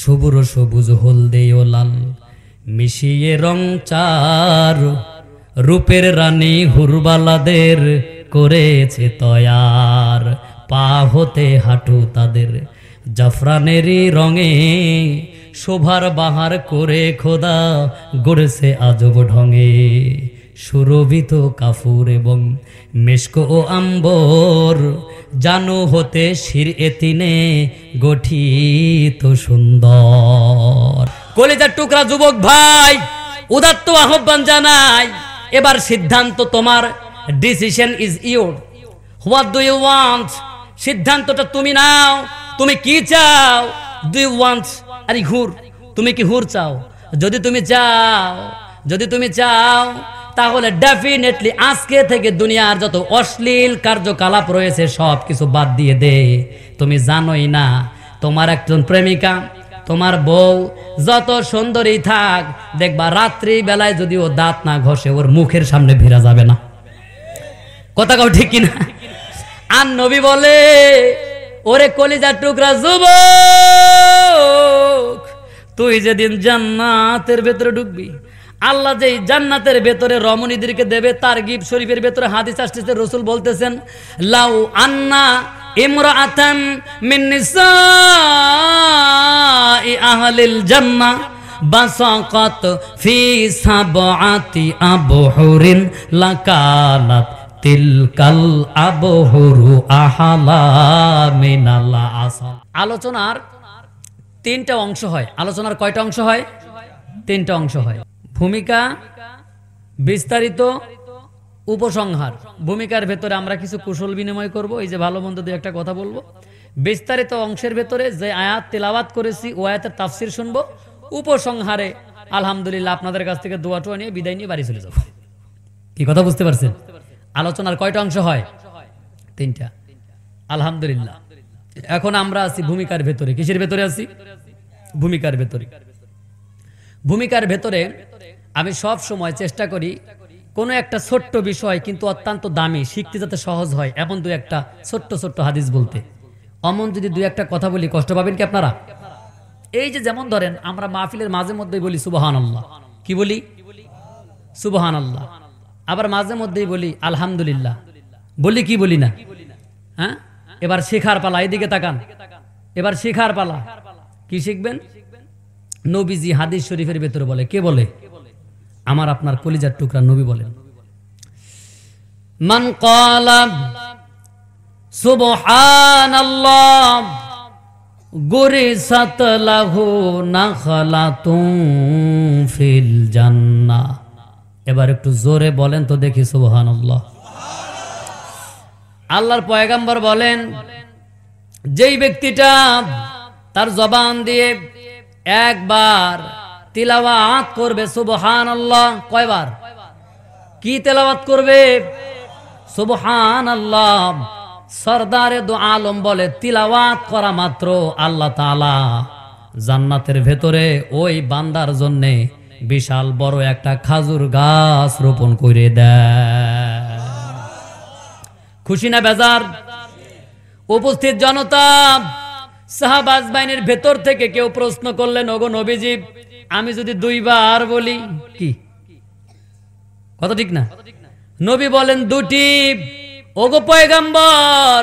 সবুর সবুজ হলদে ও লাল মিশিয়ে রং চার রূপের রানী হুরবালাদের করেছে তয়ার পা হতে হাঁটু তাদের জাফরানেরই রঙে শোভার বাহার করে খোদা গড়েছে আজব ঢঙে সুরভিত কাফুর এবং মেশকো ও আম্বর জানু হতে শির এতিনে গঠিত সুন্দর কলিজার টুকরা যুবক ভাই উদাত্ত আহ্বান জানাই এবার সিদ্ধান্ত তোমার decision is your what do you want সিদ্ধান্তটা তুমি নাও তুমি কি চাও ডু ইউ ওয়ান্ট আরে হুর তুমি কি হুর চাও যদি তুমি চাও যদি তুমি চাও তাহলে ডেফিনেটলি আজকে থেকে দুনিয়ার যত অশ্লীল কার্যকলাপ রয়েছে সব কিছু বাদ দিয়ে দে তুমি জানোই না তোমার একজন প্রেমিকা তোমার বউ যত সুন্দরী থাক দেখবা রাত্রি বেলায় যদি ও দাঁত না ঘষে ওর মুখের সামনে ভিড়া যাবে না কথা কাউ ঠিক কিনা আর নবী বলে ওরে কলিজার টুকরা যুব তুই যেদিন জান্নাতের ভেতরে ঢুকবি আল্লাহ যে জান্নাতের ভেতরে রমণীদেরকে দেবে তার গিব শরীফের ভেতরে হাদিস আসতেছে রসুল বলতেছেন লাউ আন্না ইমরা আতাম আহলিল আলোচনার তিনটা অংশ হয় আলোচনার কয়টা অংশ হয় তিনটা অংশ হয় ভূমিকা বিস্তারিত উপসংহার ভূমিকার ভেতরে আমরা কিছু কুশল বিনিময় করব এই যে ভালো মন্দ একটা কথা বলবো বিস্তারিত অংশের ভেতরে যে আয়াত তেলাওয়াত করেছি ও আয়াতের তাফসির শুনবো উপসংহারে আলহামদুলিল্লাহ আপনাদের কাছ থেকে দোয়া টোয়া নিয়ে বিদায় নিয়ে বাড়ি চলে যাব কি কথা বুঝতে পারছেন আলোচনার কয়টা অংশ হয় তিনটা আলহামদুলিল্লাহ এখন আমরা আছি ভূমিকার ভেতরে কিসের ভেতরে আছি ভূমিকার ভেতরে ভূমিকার ভেতরে আমি সব সময় চেষ্টা করি কোনো একটা ছোট্ট বিষয় কিন্তু অত্যন্ত দামি শিখতে যাতে সহজ হয় এমন দু একটা ছোট্ট ছোট্ট হাদিস বলতে অমন যদি দু একটা কথা বলি কষ্ট পাবেন কি আপনারা এই যে যেমন ধরেন আমরা মাহফিলের মাঝে মধ্যেই বলি সুবহান আল্লাহ কি বলি সুবহান আল্লাহ আবার মাঝে মধ্যেই বলি আলহামদুলিল্লাহ বলি কি বলি না হ্যাঁ এবার শেখার পালা এদিকে তাকান এবার শেখার পালা কি শিখবেন নবীজি হাদিস শরীফের ভেতরে বলে কে বলে আমার আপনার কলিজার টুকরা নবী বলেন মান কলাম ফিল এবার একটু জোরে বলেন তো দেখি সুবহানাল্লাহ আল্লাহর পয়গাম্বর বলেন যেই ব্যক্তিটা তার জবান দিয়ে একবার তিলাওয়াত করবে সুবহান আল্লাহ কয়বার কি তেলাওয়াত করবে সুবহান আল্লাহ সর্দারে দু আলম বলে তিলাওয়াত করা মাত্র আল্লাহ তালা জান্নাতের ভেতরে ওই বান্দার জন্যে বিশাল বড় একটা খাজুর গাছ রোপণ করে দেয় খুশি না বেজার উপস্থিত জনতা সাহাবাজ বাইনের ভেতর থেকে কেউ প্রশ্ন করলেন ওগো নবীজীব আমি যদি দুইবার বলি কি কত ঠিক না নবী বলেন দুটি ওগো পয়গাম্বর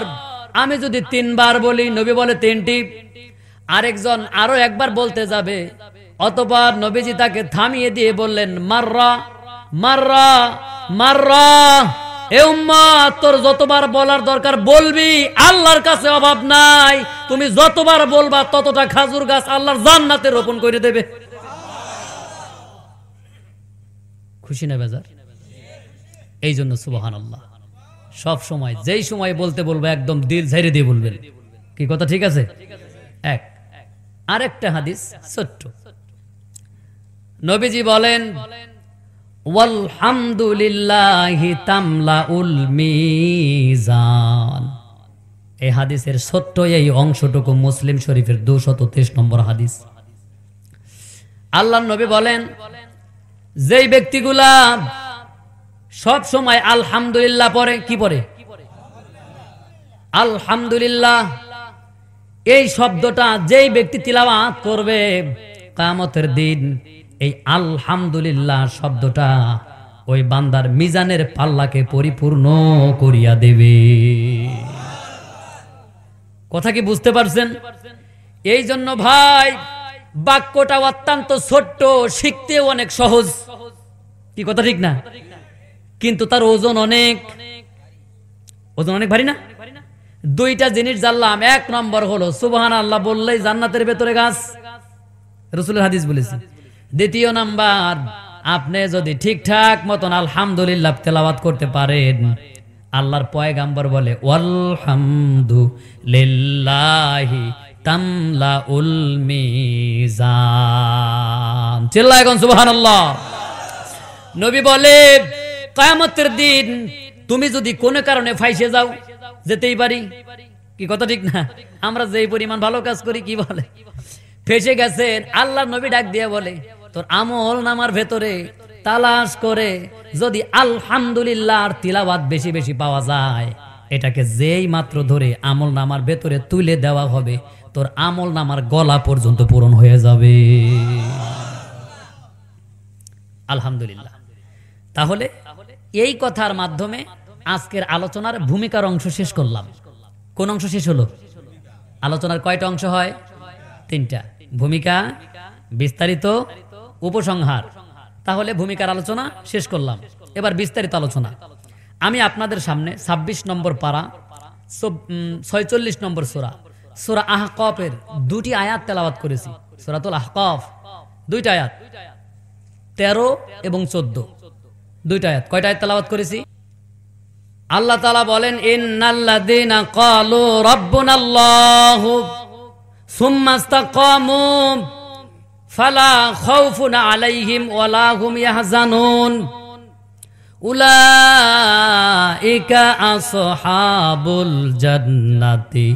আমি যদি তিনবার বলি নবী বলে তিনটি আরেকজন আরো একবার বলতে যাবে অতপর নবীজি তাকে থামিয়ে দিয়ে বললেন মাররা মাররা মাররা এ উম্মাদ তোর যতবার বলার দরকার বলবি আল্লাহর কাছে অভাব নাই তুমি যতবার বলবা ততটা খাজুর গাছ আল্লাহর জান্নাতে রোপণ করে দেবে খুশি নেবে যার এই জন্য সুবাহান আল্লাহ সব সময় যেই সময় বলতে বলবো একদম দিল ঝাইরে দিয়ে বলবেন কি কথা ঠিক আছে এক আরেকটা হাদিস ছোট্ট নবীজি বলেন উল মিজান এই হাদিসের সত্য এই অংশটুকু মুসলিম শরীফের দুশত তেইশ নম্বর হাদিস আল্লাহ নবী বলেন যেই ব্যক্তিগুলা সব সময় আলহামদুলিল্লাহ পরে কি পরে আলহামদুলিল্লাহ এই শব্দটা যেই ব্যক্তি তিলাওয়া করবে কামতের দিন এই আলহামদুলিল্লাহ শব্দটা ওই বান্দার মিজানের পাল্লাকে পরিপূর্ণ করিয়া দেবে কথা কি বুঝতে পারছেন এই জন্য ভাই বাক্যটাও অত্যন্ত ছোট্ট শিখতে অনেক সহজ কি কথা ঠিক না কিন্তু তার ওজন অনেক ওজন অনেক ভারী না দুইটা জিনিস জানলাম এক নম্বর হলো সুবহান আল্লাহ বললেই জান্নাতের ভেতরে গাছ রসুলের হাদিস বলেছি দ্বিতীয় নাম্বার আপনি যদি ঠিকঠাক মতন আলহামদুলিল্লাহ তেলাওয়াত করতে পারেন আল্লাহর পয়গাম্বর বলে আলহামদুলিল্লাহি তামলা উল চিল্লা এখন সুবাহান নবী বলে কায়ামতের দিন তুমি যদি কোনো কারণে ফাইসে যাও যেতেই পারি কি কথা ঠিক না আমরা যে পরিমাণ ভালো কাজ করি কি বলে ফেসে গেছেন আল্লাহ নবী ডাক দিয়ে বলে তোর আমল নামার ভেতরে তালাশ করে যদি আলহামদুলিল্লাহ তিলাবাত বেশি বেশি পাওয়া যায় এটাকে যেই মাত্র ধরে আমল নামার ভেতরে তুলে দেওয়া হবে তোর আমল নামার গলা পর্যন্ত পূরণ হয়ে যাবে আলহামদুলিল্লাহ তাহলে এই কথার মাধ্যমে আজকের আলোচনার ভূমিকার অংশ শেষ করলাম কোন অংশ শেষ হলো আলোচনার কয়টা অংশ হয় তিনটা ভূমিকা বিস্তারিত উপসংহার তাহলে ভূমিকার আলোচনা শেষ করলাম এবার বিস্তারিত আলোচনা আমি আপনাদের সামনে ২৬ নম্বর পাড়া ছয়চল্লিশ নম্বর সোরা সোরা আহকফের দুটি আয়াত তেলাবাত করেছি সোরাতুল আহকফ দুইটা আয়াত তেরো এবং চোদ্দ দুইটা আয়াত কয়টা আয়াত তেলাবাত করেছি আল্লাহ তালা বলেন ইন্নাল্লাদিনা কালু রব্বুনাল্লাহু সুম্মাস্তাকামু ফালা খাউফুন আলাইহিম ওয়ালা হুম ইয়াহজানুন উলাইকা আসহাবুল জান্নাতি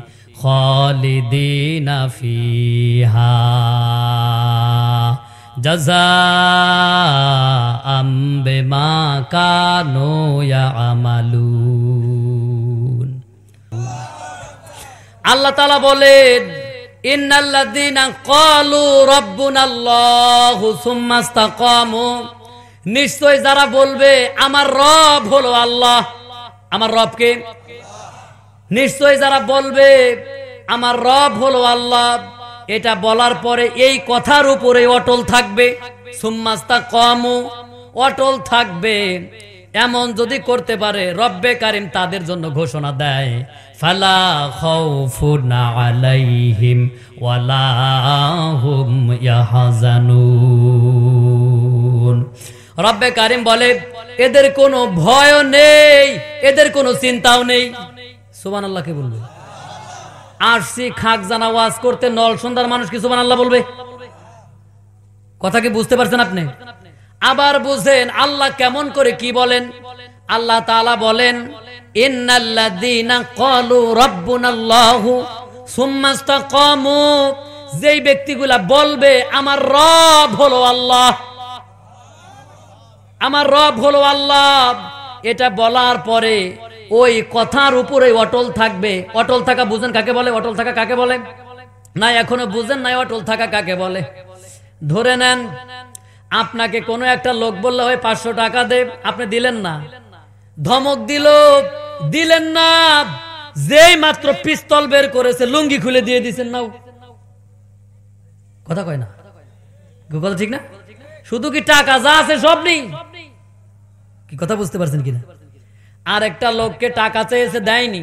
خالدين فيها جزاء بما كانوا يعملون আল্লাহ তাআলা বলেন ইন্নাল্লাযীনা ক্বালু রাব্বুনাল্লাহু সুম্মা ইসতাকামু নিশ্চয় যারা বলবে আমার রব হলো আল্লাহ আমার রবকে নিশ্চয় যারা বলবে আমার রব হলো আল্লাহ এটা বলার পরে এই কথার উপরে অটল থাকবে সুম্মাস্তা কমও অটল থাকবে এমন যদি করতে পারে রব্বে কারিম তাদের জন্য ঘোষণা দেয় ফালা আলাইহিম ওয়ালা হুম রব্বে কারিম বলে এদের কোনো ভয় নেই এদের কোনো চিন্তাও নেই সোবান আল্লাহকে বলবে আরসি খাক জানা ওয়াজ করতে নল সন্ধ্যার মানুষ কি সোবান আল্লাহ বলবে কথা কি বুঝতে পারছেন আপনি আবার বুঝেন আল্লাহ কেমন করে কি বলেন আল্লাহ তালা বলেন যেই ব্যক্তিগুলা বলবে আমার রব হলো আল্লাহ আমার রব হলো আল্লাহ এটা বলার পরে ওই কথার উপরে অটল থাকবে অটল থাকা বুঝেন কাকে বলে অটল থাকা কাকে বলে না এখনো বুঝেন নাই অটল থাকা কাকে বলে ধরে নেন আপনাকে কোনো একটা লোক বললে হয় পাঁচশো টাকা দেব আপনি দিলেন না ধমক দিল দিলেন না যেই মাত্র পিস্তল বের করেছে লুঙ্গি খুলে দিয়ে দিছেন নাও কথা কয় না কথা ঠিক না শুধু কি টাকা যা আছে সব নেই কি কথা বুঝতে পারছেন কিনা আর একটা লোককে টাকা চেয়েছে দেয়নি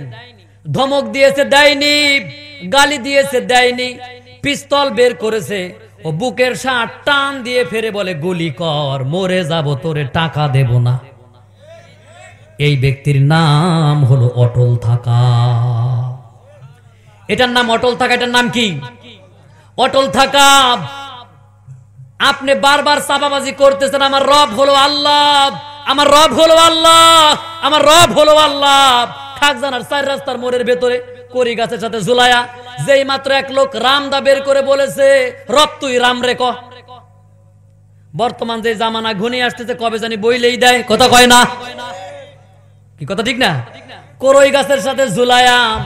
ধমক দিয়েছে দেয়নি গালি দিয়েছে দেয়নি পিস্তল বের করেছে ও বুকের সার টান দিয়ে ফেরে বলে গুলি কর মরে যাব তোরে টাকা দেব না এই ব্যক্তির নাম হলো অটল থাকা এটার নাম অটল থাকা এটার নাম কি অটল থাকা আপনি বারবার চাপাবাজি করতেছেন আমার রব হলো আল্লাহ আমার রব হলো আল্লাহ আমার রব হলো আল্লাহ খাকজানার চার রাস্তার মোড়ের ভেতরে করি গাছের সাথে ঝুলায়া যেই মাত্র এক লোক রামদা বের করে বলেছে রব তুই রাম রে ক বর্তমান যে জামানা ঘনি আসতেছে কবে জানি বইলেই দেয় কথা কয় না কি কথা ঠিক না করই গাছের সাথে ঝুলায়াম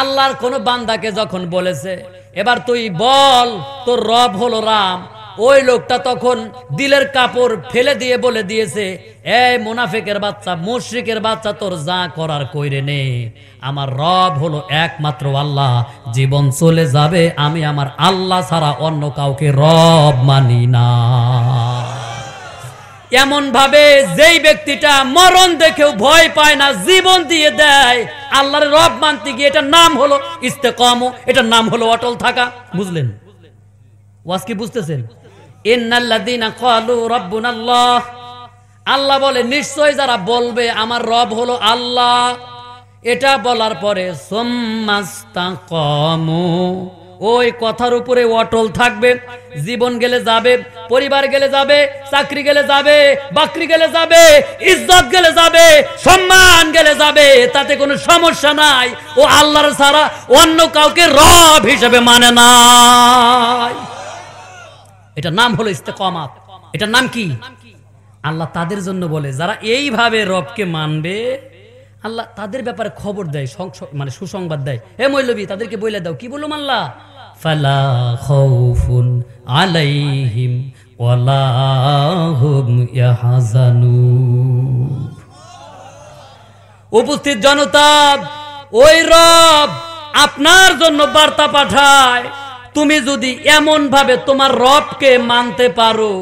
আল্লাহর কোন বান্দাকে যখন বলেছে এবার তুই বল তোর রব হলো রাম ওই লোকটা তখন দিলের কাপড় ফেলে দিয়ে বলে দিয়েছে এই মোনাফেকের বাচ্চা মুশ্রিকের বাচ্চা তোর যা করার কইরে নে আমার রব হলো একমাত্র আল্লাহ জীবন চলে যাবে আমি আমার আল্লাহ ছাড়া অন্য কাউকে রব মানি না এমন ভাবে যেই ব্যক্তিটা মরণ দেখেও ভয় পায় না জীবন দিয়ে দেয় আল্লাহর রব মানতে গিয়ে এটার নাম হলো ইস্তে কম এটার নাম হলো অটল থাকা বুঝলেন ওয়াজ কি বুঝতেছেন আল্লাহ বলে নিশ্চয় যারা বলবে আমার রব হলো আল্লাহ এটা বলার পরে ওই কথার উপরে অটল থাকবে জীবন গেলে যাবে পরিবার গেলে যাবে চাকরি গেলে যাবে বাকরি গেলে যাবে ইজ্জত গেলে যাবে সম্মান গেলে যাবে তাতে কোনো সমস্যা নাই ও আল্লাহর ছাড়া অন্য কাউকে রব হিসেবে মানে না এটা নাম হলো ইস্তেকমাত এটা নাম কি আল্লাহ তাদের জন্য বলে যারা এইভাবে রবকে মানবে আল্লাহ তাদের ব্যাপারে খবর দেয় মানে সুসংবাদ দেয় হে মৈলবি তাদেরকে বইলে দাও কি বললো আল্লাহ আলাইহিম উপস্থিত জনতা ওই রব আপনার জন্য বার্তা পাঠায় তুমি যদি এমন ভাবে তোমার রবকে মানতে পারো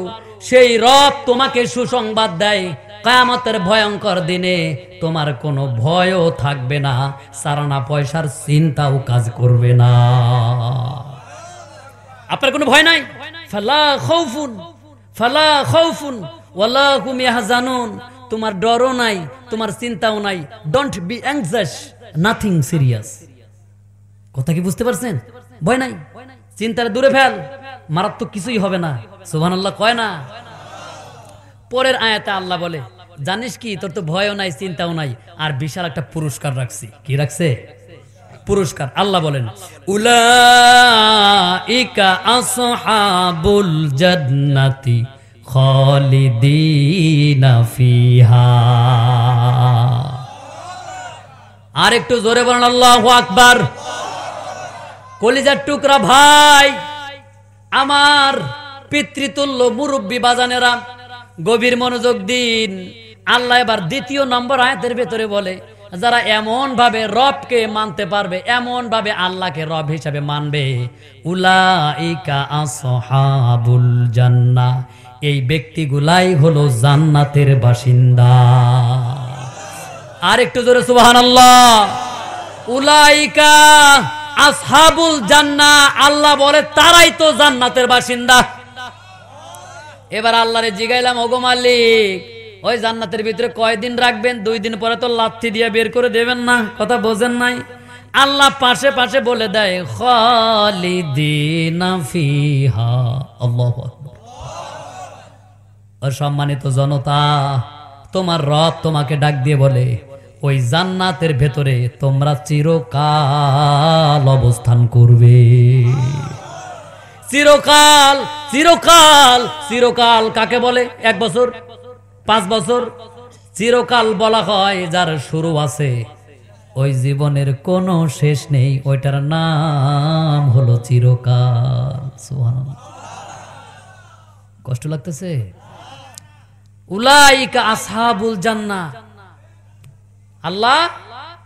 সেই রব তোমাকে সুসংবাদ দেয় কামতের ভয়ঙ্কর দিনে তোমার কোনো ভয়ও থাকবে না সারানা পয়সার চিন্তাও কাজ করবে না আপনার কোনো ভয় নাই ফালা খৌফুন ফালা খৌফুন ওয়ালা কুমিয়া জানুন তোমার ডরও নাই তোমার চিন্তাও নাই don't be anxious nothing serious কথা কি বুঝতে পারছেন ভয় নাই চিন্তার দূরে ফেল মারাত্মক কিছুই হবে না সুহান আল্লাহ কয় না পরের আয়াতে আল্লাহ বলে জানিস কি তোর তো ভয়ও নাই চিন্তাও নাই আর বিশাল একটা পুরস্কার রাখছি কি রাখছে পুরস্কার আল্লাহ বলেন উলাইকা আর একটু জোরে বলেন আল্লাহ আকবার কলিজার টুকরা ভাই আমার পিতৃতুল্য মুরব্বী বাজানেরা গভীর মনোযোগ দিন আল্লাহ এবার দ্বিতীয় নম্বর আয়াতের ভেতরে বলে যারা এমন ভাবে রবকে মানতে পারবে এমন ভাবে আল্লাহকে রব হিসাবে মানবে উলাইকা এই ব্যক্তিগুলাই হলো জান্নাতের বাসিন্দা আর একটু জোরে আল্লাহ উলাইকা আসহাবুল জান্না আল্লাহ বলে তারাই তো জান্নাতের বাসিন্দা এবার আল্লাহরে জিগাইলাম ওগো মালিক ওই জান্নাতের ভিতরে কয়দিন রাখবেন দুই দিন পরে তো লাথি দিয়ে বের করে দেবেন না কথা বোঝেন নাই আল্লাহ পাশে পাশে বলে দেয় সম্মানিত জনতা তোমার রব তোমাকে ডাক দিয়ে বলে ওই জান্নাতের ভেতরে তোমরা চিরকাল অবস্থান করবে চিরকাল চিরকাল চিরকাল কাকে বলে এক বছর পাঁচ বছর চিরকাল বলা হয় যার শুরু আছে ওই জীবনের কোনো শেষ নেই ওইটার নাম হলো চিরকাল কষ্ট লাগতেছে উলাইকা আসাবুল জান্নাত আল্লাহ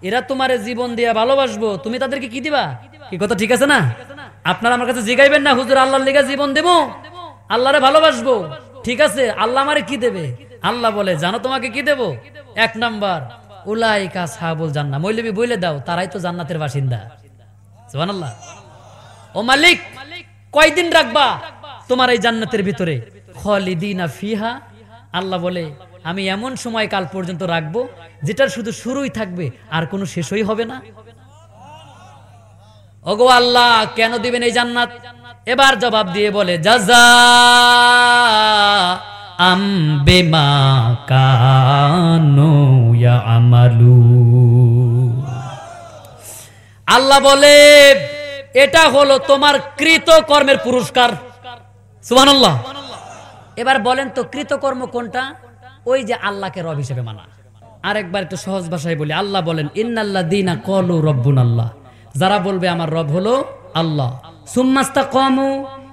এরা তোমার জীবন দিয়ে ভালোবাসবো তুমি তাদেরকে কি দিবা কি কথা ঠিক আছে না আপনারা আমার কাছে জিগাইবেন না হুজুর আল্লাহর লেগে জীবন দেবো আল্লাহরে ভালোবাসবো ঠিক আছে আল্লাহ আমারে কি দেবে আল্লাহ বলে জানো তোমাকে কি দেব এক নাম্বার উলাই জান্না দাও তারাই তো জান্নাতের বাসিন্দা ও মালিক কয়দিন রাখবা তোমার এই জান্নাতের ভিতরে ফিহা আল্লাহ বলে আমি এমন সময় কাল পর্যন্ত রাখব যেটার শুধু শুরুই থাকবে আর কোনো শেষই হবে না ওগো আল্লাহ কেন দিবেন এই জান্নাত এবার জবাব দিয়ে বলে আমালু আল্লাহ বলে এটা হলো তোমার কৃত কর্মের পুরস্কার সুবহানাল্লাহ এবার বলেন তো কৃতকর্ম কোনটা ওই যে আল্লাহকে রব হিসেবে মানা আরেকবার একটু সহজ ভাষায় বলি আল্লাহ বলেন ইন্নাল্লা দিনা কলু রব্বুন আল্লাহ যারা বলবে আমার রব হলো আল্লাহ সুম্মাস্তা কমু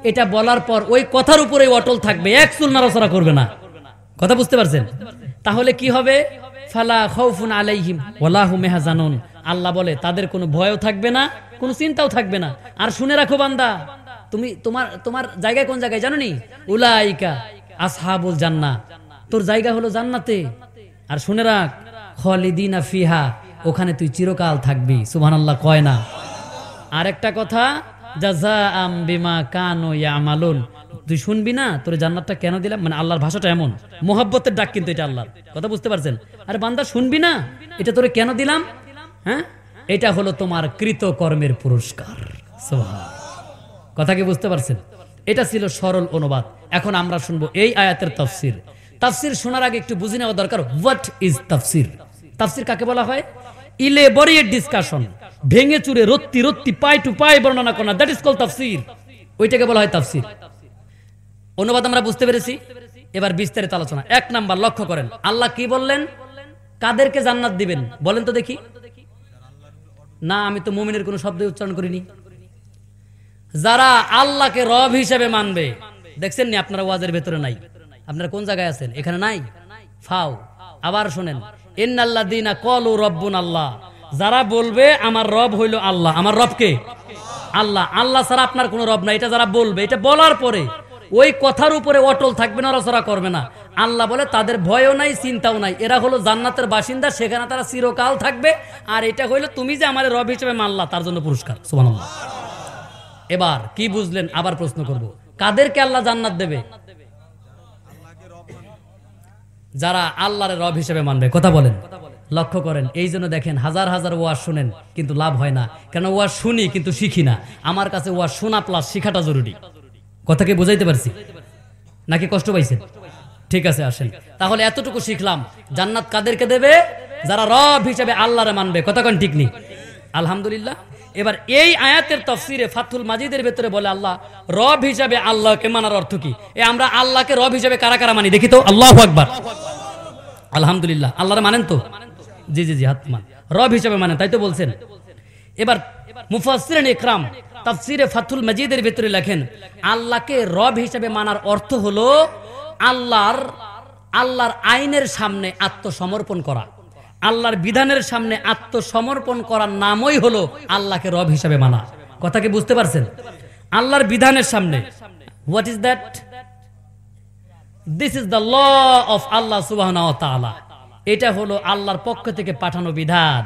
এটা বলার পর ওই কথার উপরে অটল থাকবে এক চুল নাড়াচড়া করবে না কথা বুঝতে পারছেন তাহলে কি হবে ফালা খৌফুন আলাইহিম ওলাহু জানুন আল্লাহ বলে তাদের কোনো ভয়ও থাকবে না কোনো চিন্তাও থাকবে না আর শুনে রাখো বান্দা তুমি তোমার তোমার জায়গায় কোন জায়গায় জানো নি উলাইকা আসহাবুল জান্না তোর জায়গা হলো জান্নাতে আর শুনে রাখ খালিদিনা ফিহা ওখানে তুই চিরকাল থাকবি সুবহান আল্লাহ কয় না আর একটা কথা জাজা বিমা কানু ইয়ামালুন তুই শুনবি না তোর জান্নাতটা কেন দিলাম মানে আল্লাহর ভাষাটা এমন মোহাব্বতের ডাক কিন্তু এটা আল্লাহর কথা বুঝতে পারছেন আরে বান্দা শুনবি না এটা তোরে কেন দিলাম হ্যাঁ এটা হলো তোমার কৃত কর্মের পুরস্কার কথা কি বুঝতে পারছেন এটা ছিল সরল অনুবাদ এখন আমরা শুনবো এই আয়াতের তফসির তাফসির শোনার আগে একটু বুঝে নেওয়া দরকার হোয়াট ইজ তাফসির তাফসির কাকে বলা হয় ইলেবরিয়েট ডিসকাশন ভেঙে চুরে রত্তি রত্তি পাই টু পাই বর্ণনা করা দ্যাট ইজ কল তাফসির ওইটাকে বলা হয় তাফসির অনুবাদ আমরা বুঝতে পেরেছি এবার বিস্তারিত আলোচনা এক নাম্বার লক্ষ্য করেন আল্লাহ কি বললেন কাদেরকে জান্নাত দিবেন বলেন তো দেখি না আমি তো মুমিনের কোনো শব্দ উচ্চারণ করিনি যারা আল্লাহকে রব হিসেবে মানবে দেখছেন নি আপনারা ওয়াজের ভেতরে নাই আপনার কোন জায়গায় আছেন এখানে নাই ফাও আবার শোনেন আল্লাহ যারা বলবে আমার রব হইল আল্লাহ আমার রবকে আল্লাহ আল্লাহ সারা আপনার কোন রব না এটা যারা বলবে এটা বলার পরে ওই কথার উপরে অটল থাকবে নড়াচড়া করবে না আল্লাহ বলে তাদের ভয়ও নাই চিন্তাও নাই এরা হলো জান্নাতের বাসিন্দা সেখানে তারা চিরকাল থাকবে আর এটা হইলো তুমি যে আমার রব হিসেবে মানলা তার জন্য পুরস্কার এবার কি বুঝলেন আবার প্রশ্ন করব কাদেরকে আল্লাহ জান্নাত দেবে যারা আল্লাহরের রব হিসেবে মানবে কথা বলেন লক্ষ্য করেন এই জন্য দেখেন হাজার হাজার ওয়াজ শুনেন কিন্তু লাভ হয় না কেন ওয়াজ শুনি কিন্তু শিখি না আমার কাছে ওয়াজ শোনা প্লাস শিখাটা জরুরি কথাকে বুঝাইতে পারছি নাকি কষ্ট পাইছেন ঠিক আছে আসেন তাহলে এতটুকু শিখলাম জান্নাত কাদেরকে দেবে যারা রব হিসেবে আল্লাহরে মানবে কথা কন ঠিক নেই আলহামদুলিল্লাহ এবার এই আয়াতের তফসিরে ফাতুল মাজিদের ভেতরে বলে আল্লাহ রব হিসাবে আল্লাহকে মানার অর্থ কি এ আমরা আল্লাহকে রব হিসাবে কারা কারা মানি দেখি তো আল্লাহ আকবার আলহামদুলিল্লাহ আল্লাহ মানেন তো জি জি জি হাত মান রব হিসাবে মানেন তাই তো বলছেন এবার মুফাসিরেন ইকরাম তফসিরে ফাতুল মাজিদের ভেতরে লেখেন আল্লাহকে রব হিসাবে মানার অর্থ হলো আল্লাহর আল্লাহর আইনের সামনে আত্মসমর্পণ করা আল্লাহর বিধানের সামনে আত্মসমর্পণ করার নামই হলো আল্লাহকে রব হিসাবে মানা কথা কি বুঝতে পারছেন আল্লাহর বিধানের সামনে what is that this is the law of Allah সুবাহ এটা হলো আল্লাহর পক্ষ থেকে পাঠানো বিধান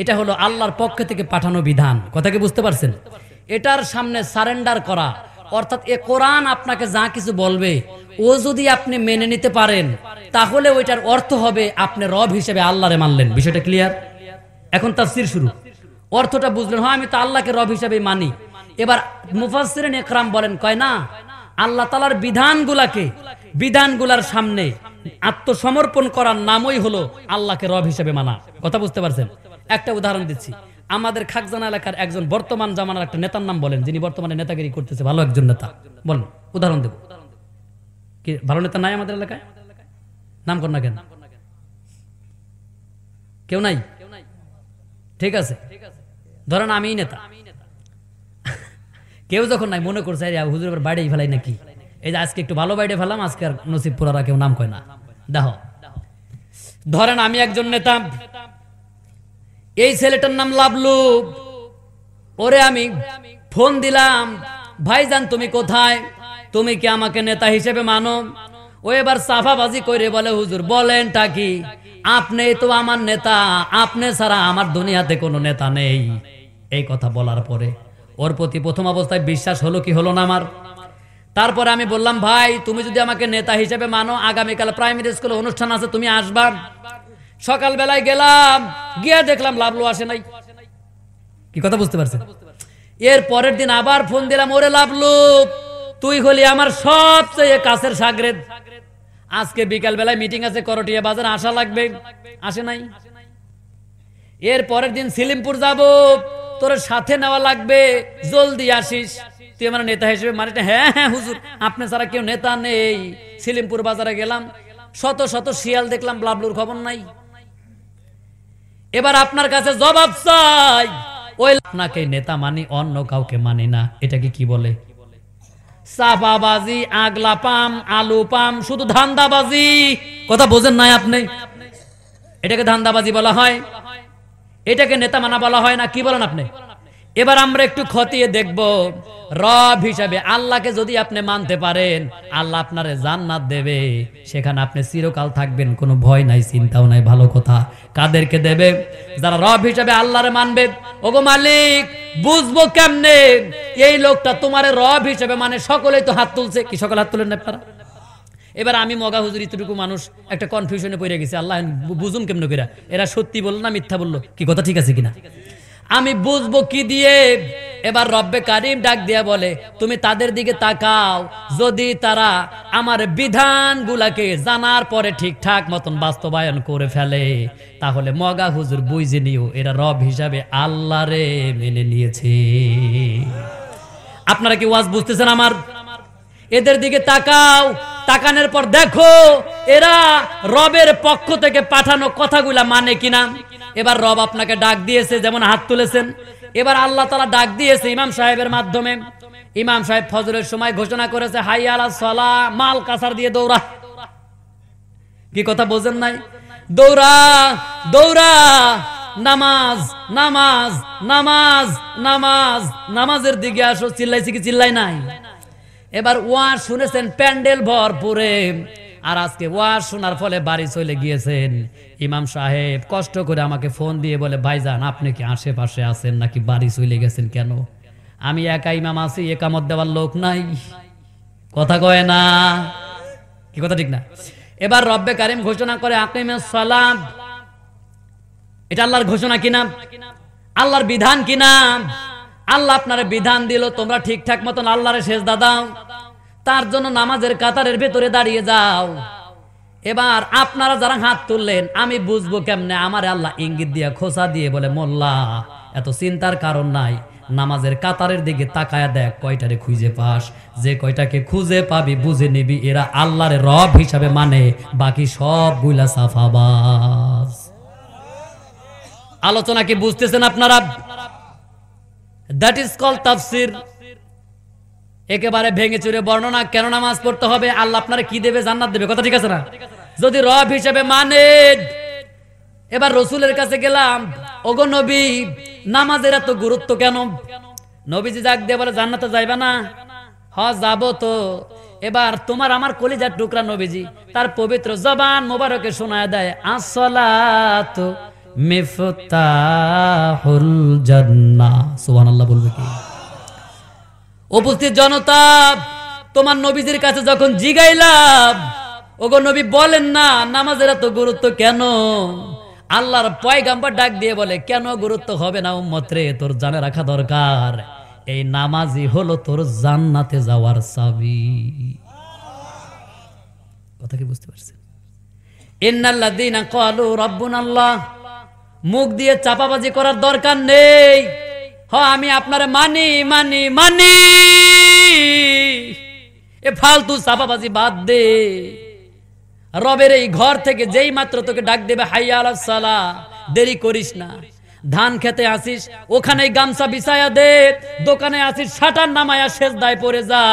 এটা হলো আল্লাহর পক্ষ থেকে পাঠানো বিধান কথা কি বুঝতে পারছেন এটার সামনে সারেন্ডার করা অর্থাৎ এ কোরআন আপনাকে যা কিছু বলবে ও যদি আপনি মেনে নিতে পারেন তাহলে ওইটার অর্থ হবে আপনি রব হিসেবে আল্লাহরে মানলেন বিষয়টা ক্লিয়ার এখন তার তাফসির শুরু অর্থটা বুঝলেন হ্যাঁ আমি তো আল্লাহকে রব হিসাবে মানি এবার মুফাসির একরাম বলেন কয় না আল্লাহ তালার বিধানগুলাকে বিধানগুলার সামনে আত্মসমর্পণ করার নামই হলো আল্লাহকে রব হিসেবে মানা কথা বুঝতে পারছেন একটা উদাহরণ দিচ্ছি আমাদের খাকজানা এলাকার একজন বর্তমান জামানার একটা নেতার নাম বলেন যিনি বর্তমানে নেতাগিরি করতেছে ভালো একজন নেতা বলেন উদাহরণ দেব কি ভালো নেতা নাই আমাদের এলাকায় নাম কর না কেন কেউ নাই ঠিক আছে ধরেন আমি নেতা কেউ যখন নাই মনে করছে আরে হুজুর এবার বাইরে ফেলাই নাকি এই যে আজকে একটু ভালো বাইরে ফেলাম আজকে আর নসিবপুরারা কেউ নাম কয় না দেখো ধরেন আমি একজন নেতা এই ছেলেটার নাম লাভলু ওরে আমি ফোন দিলাম ভাইজান তুমি কোথায় তুমি কি আমাকে নেতা হিসেবে মানো ও এবার সাফাবাজি করে বলে হুজুর বলেন টাকি আপনি তো আমার নেতা আপনি ছাড়া আমার দুনিয়াতে কোনো নেতা নেই এই কথা বলার পরে ওর প্রতি প্রথম অবস্থায় বিশ্বাস হলো কি হলো না আমার তারপরে আমি বললাম ভাই তুমি যদি আমাকে নেতা হিসেবে মানো আগামীকাল প্রাইমারি স্কুলে অনুষ্ঠান আছে তুমি আসবা সকালবেলায় গেলাম গিয়া দেখলাম লাভলো আসে নাই কি কথা বুঝতে পারছে এর পরের দিন আবার ফোন দিলাম ওরে লাভলু তুই হলি আমার সবচেয়ে কাছের সাগরেদ আজকে বিকাল বেলায় মিটিং আছে করটিয়া বাজার আসা লাগবে আসে নাই এর পরের দিন সিলিমপুর যাব তোর সাথে নেওয়া লাগবে জলদি আসিস তুই আমার নেতা হিসেবে মানে হ্যাঁ হ্যাঁ হুজুর আপনি ছাড়া কেউ নেতা নেই সিলিমপুর বাজারে গেলাম শত শত শিয়াল দেখলাম লাবলুর খবর নাই এবার আপনার কাছে জবাব চাই ওই আপনাকে নেতা মানি অন্য কাউকে মানি না এটাকে কি বলে চাপাবাজি আগলা পাম আলু পাম শুধু ধান্দাবাজি কথা বোঝেন নাই আপনি এটাকে ধান্দাবাজি বলা হয় এটাকে নেতা মানা বলা হয় না কি বলেন আপনি এবার আমরা একটু খতিয়ে দেখব রব হিসাবে আল্লাহকে যদি আপনি মানতে পারেন আল্লাহ আপনারে জান্নাত দেবে সেখানে আপনি চিরকাল থাকবেন কোনো ভয় নাই চিন্তাও নাই ভালো কথা কাদেরকে দেবে যারা রব হিসাবে আল্লাহরে মানবে ওগো মালিক বুঝবো কেমনে এই লোকটা তোমারে রব হিসাবে মানে সকলেই তো হাত তুলছে কি সকল হাত তুলেন না এবার আমি মগা হুজুর এতটুকু মানুষ একটা কনফিউশনে পড়ে গেছি আল্লাহ বুঝুন কেমন করে এরা সত্যি বললো না মিথ্যা বললো কি কথা ঠিক আছে কিনা আমি বুঝবো কি দিয়ে এবার রব্বে কারিম ডাক দিয়ে বলে তুমি তাদের দিকে তাকাও যদি তারা আমার বিধানগুলাকে জানার পরে ঠিকঠাক মতন বাস্তবায়ন করে ফেলে তাহলে মগা হুজুর বুঝে নিও এরা রব হিসাবে আল্লাহ রে মেনে নিয়েছে আপনারা কি ওয়াজ বুঝতেছেন আমার এদের দিকে তাকাও তাকানোর পর দেখো এরা রবের পক্ষ থেকে পাঠানো কথাগুলা মানে কিনা এবার রব আপনাকে ডাক দিয়েছে যেমন হাত তুলেছেন এবার আল্লাহ তালা ডাক দিয়েছে ইমাম সাহেবের মাধ্যমে ইমাম সাহেব ফজরের সময় ঘোষণা করেছে হাই আলা সলা মাল কাসার দিয়ে দৌড়া কি কথা বোঝেন নাই দৌড়া দৌড়া নামাজ নামাজ নামাজ নামাজ নামাজের দিকে আসো চিল্লাইছে কি চিল্লাই নাই এবার ওয়া শুনেছেন প্যান্ডেল ভরপুরে আর আজকে ওয়ার শোনার ফলে বাড়ি চলে গিয়েছেন ইমাম সাহেব কষ্ট করে আমাকে ফোন দিয়ে বলে ভাই যান আপনি কি আশেপাশে আছেন নাকি বাড়ি চলে গেছেন কেন আমি একা ইমাম আছি একামত দেওয়ার লোক নাই কথা কয় না কি কথা ঠিক না এবার রব্বে কারিম ঘোষণা করে আকিমে সালাম এটা আল্লাহর ঘোষণা কিনা আল্লাহর বিধান কিনা আল্লাহ আপনার বিধান দিল তোমরা ঠিকঠাক মতন আল্লাহরে শেষ দাদাও তার জন্য নামাজের কাতারের ভেতরে দাঁড়িয়ে যাও এবার আপনারা যারা হাত তুললেন আমি বুঝবো কেমনে আমার আল্লাহ ইঙ্গিত দিয়ে খোসা দিয়ে বলে মোল্লা এত চিন্তার কারণ নাই নামাজের কাতারের দিকে তাকায় দেখ কয়টারে খুঁজে পাস যে কয়টাকে খুঁজে পাবি বুঝে নিবি এরা আল্লাহর রব হিসাবে মানে বাকি সব গুলা সাফাবাস আলোচনা কি বুঝতেছেন আপনারা দ্যাট ইজ কল তাফসির একেবারে ভেঙে চুরে বর্ণনা কেন নামাজ পড়তে হবে আল্লাহ আপনারা কি দেবে জান্নাত দেবে কথা ঠিক আছে না যদি রব হিসেবে মানে এবার রসুলের কাছে গেলাম ওগো নবী নামাজের এত গুরুত্ব কেন নবীজি যাক দিয়ে বলে জান্নাতে যাইবে না হ যাব তো এবার তোমার আমার কলিজার টুকরা নবীজি তার পবিত্র জবান মোবারকে শোনায় দেয় আসলাত মিফতাহুল জান্নাহ সুবহানাল্লাহ বলবে কি উপস্থিত জনতা তোমার নবীজির কাছে যখন জিগাইলাম ওগো নবী বলেন না নামাজের এত গুরুত্ব কেন আল্লাহর পয়গাম্বর ডাক দিয়ে বলে কেন গুরুত্ব হবে না উম্মত্রে তোর জানে রাখা দরকার এই নামাজই হলো তোর জান্নাতে যাওয়ার চাবি কথা কি বুঝতে পারছেন ইন্নাল্লাদিনা ক্বালু আল্লাহ মুখ দিয়ে চাপাবাজি করার দরকার নেই হ আমি আপনারে মানি মানি মানি এ ফালতু চাপাবাজি বাদ দে রবের এই ঘর থেকে যেই মাত্র তোকে ডাক দেবে হাইয়া সালা দেরি করিস না ধান খেতে আসিস ওখানে গামছা বিছায়া দে দোকানে আসিস সাটার নামায়া শেষ দায় পরে যা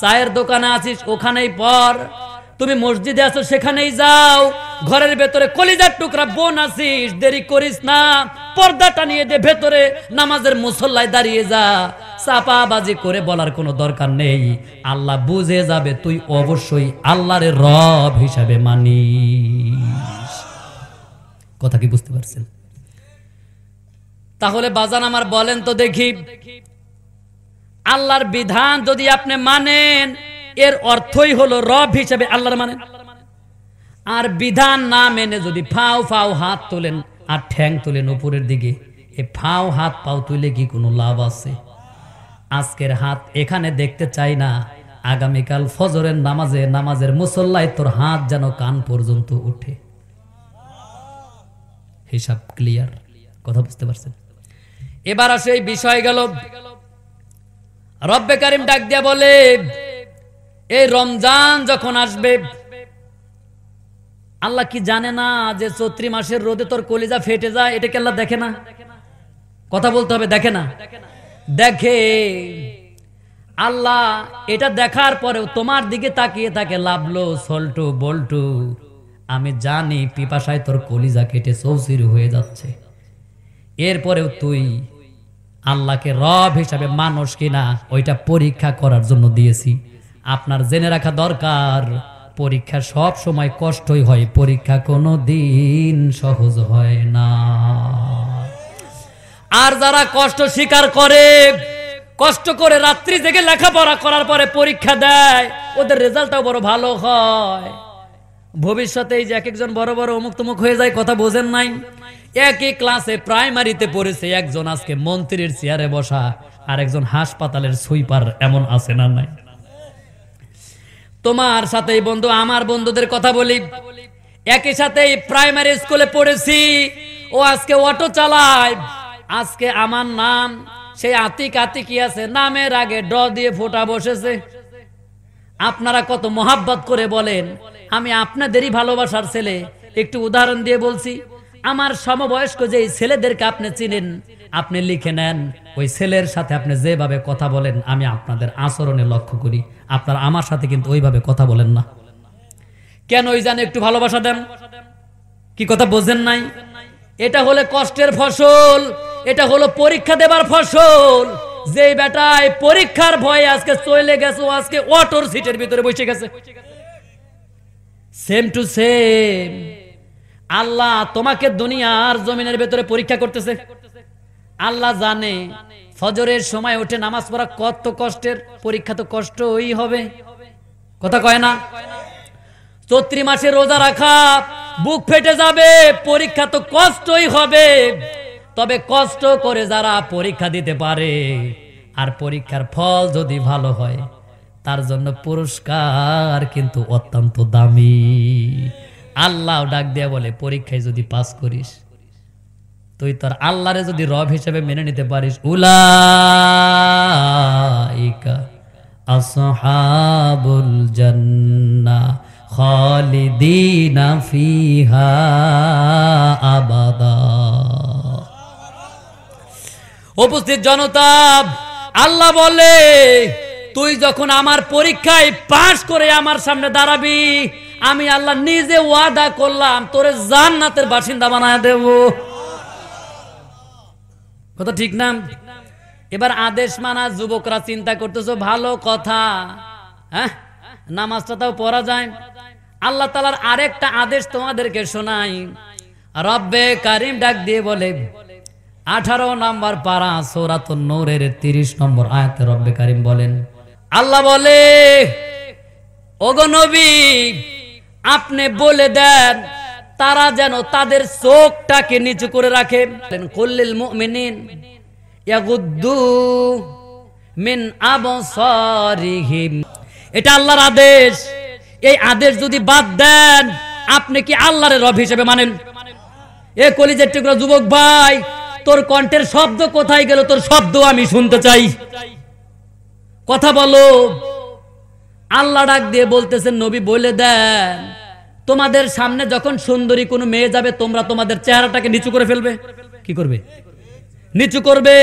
চায়ের দোকানে আসিস ওখানেই পর তুমি মসজিদে আছো সেখানেই যাও ঘরের ভেতরে কলিজার টুকরা বোন আসিস দেরি করিস না পর্দাটা নিয়ে দে ভেতরে নামাজের মুসল্লায় দাঁড়িয়ে যা চাপাবাজি করে বলার কোনো দরকার নেই আল্লাহ বুঝে যাবে তুই অবশ্যই আল্লাহরের রব হিসাবে মানি কথা কি বুঝতে পারছেন তাহলে বাজান আমার বলেন তো দেখি আল্লাহর বিধান যদি আপনি মানেন এর অর্থই হলো রব হিসাবে আল্লাহর মানেন আর বিধান না মেনে যদি ফাও ফাও হাত তোলেন আর ঠ্যাং তোলেন উপরের দিকে এ ফাও হাত পাও তুলে কি কোনো লাভ আছে আজকের হাত এখানে দেখতে চাই না আগামীকাল ফজরের নামাজে নামাজের মুসল্লায় তোর হাত যেন কান পর্যন্ত উঠে হিসাব ক্লিয়ার কথা বুঝতে পারছেন এবার আসে এই বিষয় গেল রব্বে কারিম ডাক দিয়া বলে এই রমজান যখন আসবে আল্লাহ কি জানে না যে চৌত্রি মাসের রোদে তোর কলিজা ফেটে যায় এটাকে আল্লাহ দেখে না কথা বলতে হবে দেখে না দেখে আল্লাহ এটা দেখার পরেও তোমার দিকে তাকিয়ে থাকে লাভলো সল্টু বল্টু আমি জানি পিপাসায় তোর কলিজা কেটে চৌচির হয়ে যাচ্ছে এরপরেও তুই আল্লাহকে রব হিসাবে মানুষ কিনা ওইটা পরীক্ষা করার জন্য দিয়েছি আপনার জেনে রাখা দরকার পরীক্ষা সব সময় কষ্টই হয় পরীক্ষা কোনো দিন সহজ হয় না আর যারা কষ্ট স্বীকার করে কষ্ট করে রাত্রি জেগে লেখাপড়া করার পরে পরীক্ষা দেয় ওদের রেজাল্টটাও বড় ভালো হয় ভবিষ্যতে এই যে এক একজন বড় বড় অমুক তমুক হয়ে যায় কথা বোঝেন নাই একই ক্লাসে প্রাইমারিতে পড়েছে একজন আজকে মন্ত্রীর চেয়ারে বসা আর একজন হাসপাতালের সুইপার এমন আছে না নাই তোমার সাথে বন্ধু আমার বন্ধুদের কথা বলি একই সাথে প্রাইমারি স্কুলে পড়েছি ও আজকে অটো চালায় আজকে আমার নাম সেই আতিক আতিকি আছে নামের আগে ড দিয়ে ফোটা বসেছে আপনারা কত মোহাব্বত করে বলেন আমি আপনাদেরই ভালোবাসার ছেলে একটু উদাহরণ দিয়ে বলছি আমার সমবয়স্ক যে ছেলেদেরকে আপনি চিনেন আপনি লিখে নেন ওই ছেলের সাথে আপনি যেভাবে কথা বলেন আমি আপনাদের আচরণে লক্ষ্য করি আপনারা আমার সাথে কিন্তু ওইভাবে কথা বলেন না কেন ওই জানে একটু ভালোবাসা দেন কি কথা বোঝেন নাই এটা হলে কষ্টের ফসল এটা হলো পরীক্ষা দেবার ফসল যে বেটায় পরীক্ষার ভয়ে আজকে চলে গেছে আজকে অটোর সিটের ভিতরে বসে গেছে সেম টু সেম আল্লাহ তোমাকে দুনিয়ার জমিনের ভেতরে পরীক্ষা করতেছে আল্লাহ জানে ফজরের সময় উঠে নামাজ পড়া কত কষ্টের পরীক্ষা তো কষ্টই হবে কথা কয় না চৈত্রী মাসে রোজা রাখা বুক ফেটে যাবে পরীক্ষা তো কষ্টই হবে তবে কষ্ট করে যারা পরীক্ষা দিতে পারে আর পরীক্ষার ফল যদি ভালো হয় তার জন্য পুরস্কার কিন্তু অত্যন্ত দামি আল্লাহ ডাক দেয়া বলে পরীক্ষায় যদি পাস করিস তুই তোর আল্লাহরে যদি রব হিসেবে মেনে নিতে পারিস উলাহাবুল আবাদা উপস্থিত জনতা আল্লাহ বলে তুই যখন আমার পরীক্ষায় পাশ করে আমার সামনে দাঁড়াবি আমি আল্লাহ নিজে ওয়াদা করলাম তোরে জান্নাতের বাসিন্দা বানায় দেব কথা ঠিক না এবার আদেশ মানা যুবকরা চিন্তা করতেছো ভালো কথা হ্যাঁ নামাজটা তাও পড়া যায় আল্লাহ তালার আরেকটা আদেশ তোমাদেরকে শোনাই রব্বে কারিম ডাক দিয়ে বলে আঠারো নম্বর পারা সৌরাত নৌরের তিরিশ নম্বর আয়াতে রব্বে কারিম বলেন আল্লাহ বলে নবী আপনি বলে দেন তারা যেন তাদের চোখটাকে নিচু করে রাখে কল্লিল মুমিনিন ইয়াগুদ্দু মিন আবসারিহিম এটা আল্লাহর আদেশ এই আদেশ যদি বাদ দেন আপনি কি আল্লাহর রব হিসেবে মানেন এ কলিজের টুকরা যুবক ভাই তোর কণ্ঠের শব্দ কোথায় গেল তোর শব্দ আমি শুনতে চাই কথা বলো আল্লাহ ডাক দিয়ে বলতেছেন নবী বলে দেন তোমাদের সামনে যখন সুন্দরী কোনো মেয়ে যাবে তোমরা তোমাদের চেহারাটাকে নিচু করে ফেলবে কি করবে নিচু করবে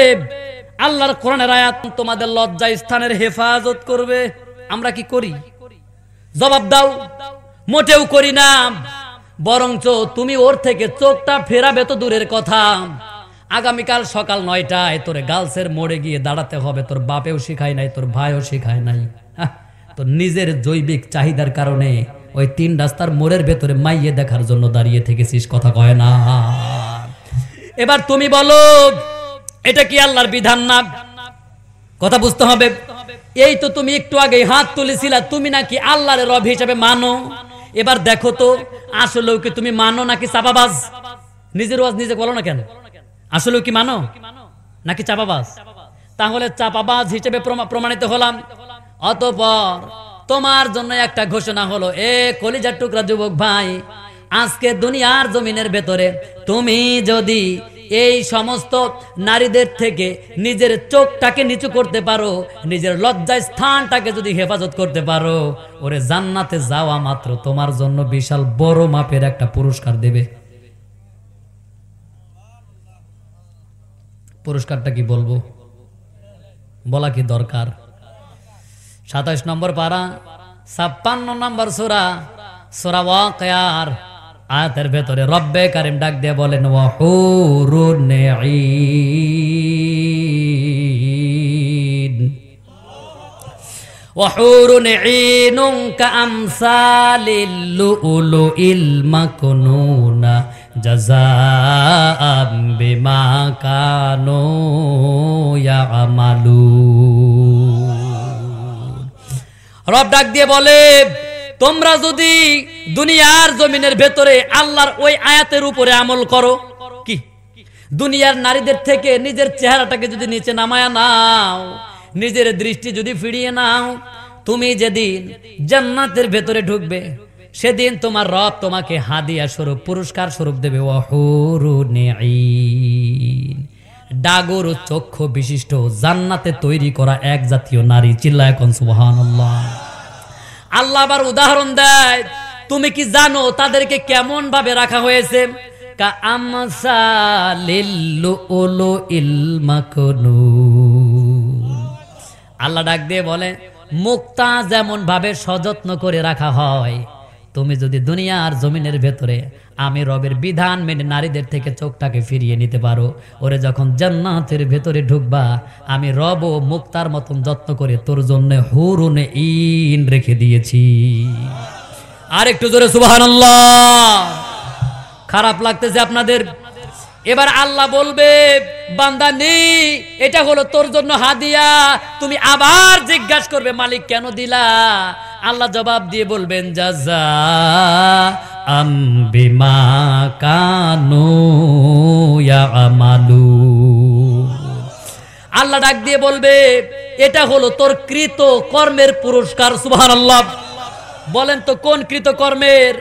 আল্লাহর কোরআনের আয়াত তোমাদের লজ্জা স্থানের হেফাজত করবে আমরা কি করি জবাব দাও মোটেও করি না বরঞ্চ তুমি ওর থেকে চোখটা ফেরাবে তো দূরের কথা আগামীকাল সকাল নয়টায় তোর গার্লসের মোড়ে গিয়ে দাঁড়াতে হবে তোর বাপেও শিখায় নাই তোর ভাইও শিখায় নাই হ্যাঁ, তো নিজের জৈবিক চাহিদার কারণে ওই তিন রাস্তার মোড়ের ভেতরে মাইয়ে দেখার জন্য দাঁড়িয়ে থেকেছিস কথা কয় না এবার তুমি বলো এটা কি আল্লাহর বিধান না কথা বুঝতে হবে এই তো তুমি একটু আগে হাত তুলেছিলা তুমি নাকি আল্লাহর রব হিসাবে মানো এবার দেখো তো আসলেও কি তুমি মানো নাকি চাপাবাজ নিজের ওয়াজ নিজে বলো না কেন আসলে কি মানো নাকি চাপাবাজ তাহলে চাপাবাজ হিসেবে প্রমাণিত হলাম অতপর তোমার জন্য একটা ঘোষণা হলো এ কলিজার টুকরা যুবক ভাই আজকে দুনিয়ার জমিনের ভেতরে তুমি যদি এই সমস্ত নারীদের থেকে নিজের চোখটাকে নিচু করতে পারো নিজের লজ্জায় স্থানটাকে যদি হেফাজত করতে পারো ওরে জান্নাতে যাওয়া মাত্র তোমার জন্য বিশাল বড় মাপের একটা পুরস্কার দেবে পুরস্কারটা কি বলবো বলা কি দরকার সাতাইশ নম্বর পারা ছাপ্পান্ন নম্বর সোরা সোরা ওয়াকার আয়াতের ভেতরে রব্বে কারিম ডাক দিয়ে বলেন وحورٌ عين كأمثال اللؤلؤ المكنونة جزاء بما كانوا يعملون রব ডাক দিয়ে বলে তোমরা যদি দুনিয়ার জমিনের ভেতরে আল্লাহর ওই আয়াতের উপরে আমল করো কি দুনিয়ার নারীদের থেকে নিজের চেহারাটাকে যদি নিচে নামায়া নাও নিজের দৃষ্টি যদি ফিরিয়ে নাও তুমি যেদিন জান্নাতের ভেতরে ঢুকবে সেদিন তোমার রব তোমাকে হাদিয়া স্বরূপ পুরস্কার স্বরূপ দেবে ডাগর চক্ষু বিশিষ্ট জান্নাতে তৈরি করা এক জাতীয় নারী চিল্লা এখন আল্লাহ আবার উদাহরণ দেয় তুমি কি জানো তাদেরকে কেমন ভাবে রাখা হয়েছে কা আমসা আল্লাহ ডাক দিয়ে বলে মুক্তা যেমন ভাবে সযত্ন করে রাখা হয় তুমি যদি দুনিয়া আর জমিনের ভেতরে আমি রবের বিধান মেনে নারীদের থেকে চোখটাকে ফিরিয়ে নিতে পারো ওরে যখন জান্নাতের ভেতরে ঢুকবা আমি রব ও মুক্তার মতন যত্ন করে তোর জন্য হুরুনে ইন রেখে দিয়েছি আর একটু জোরে সুবহানাল্লাহ খারাপ লাগতেছে আপনাদের এবার আল্লাহ বলবে বান্দা নেই এটা হলো তোর জন্য হাদিয়া তুমি আবার জিজ্ঞাসা করবে মালিক কেন দিলা আল্লাহ জবাব দিয়ে বলবেন জাজা আম্বিমা কানু আমালু আল্লাহ ডাক দিয়ে বলবে এটা হলো তোর কৃত কর্মের পুরস্কার সুবহানাল্লাহ আল্লাহ বলেন তো কোন কৃতকর্মের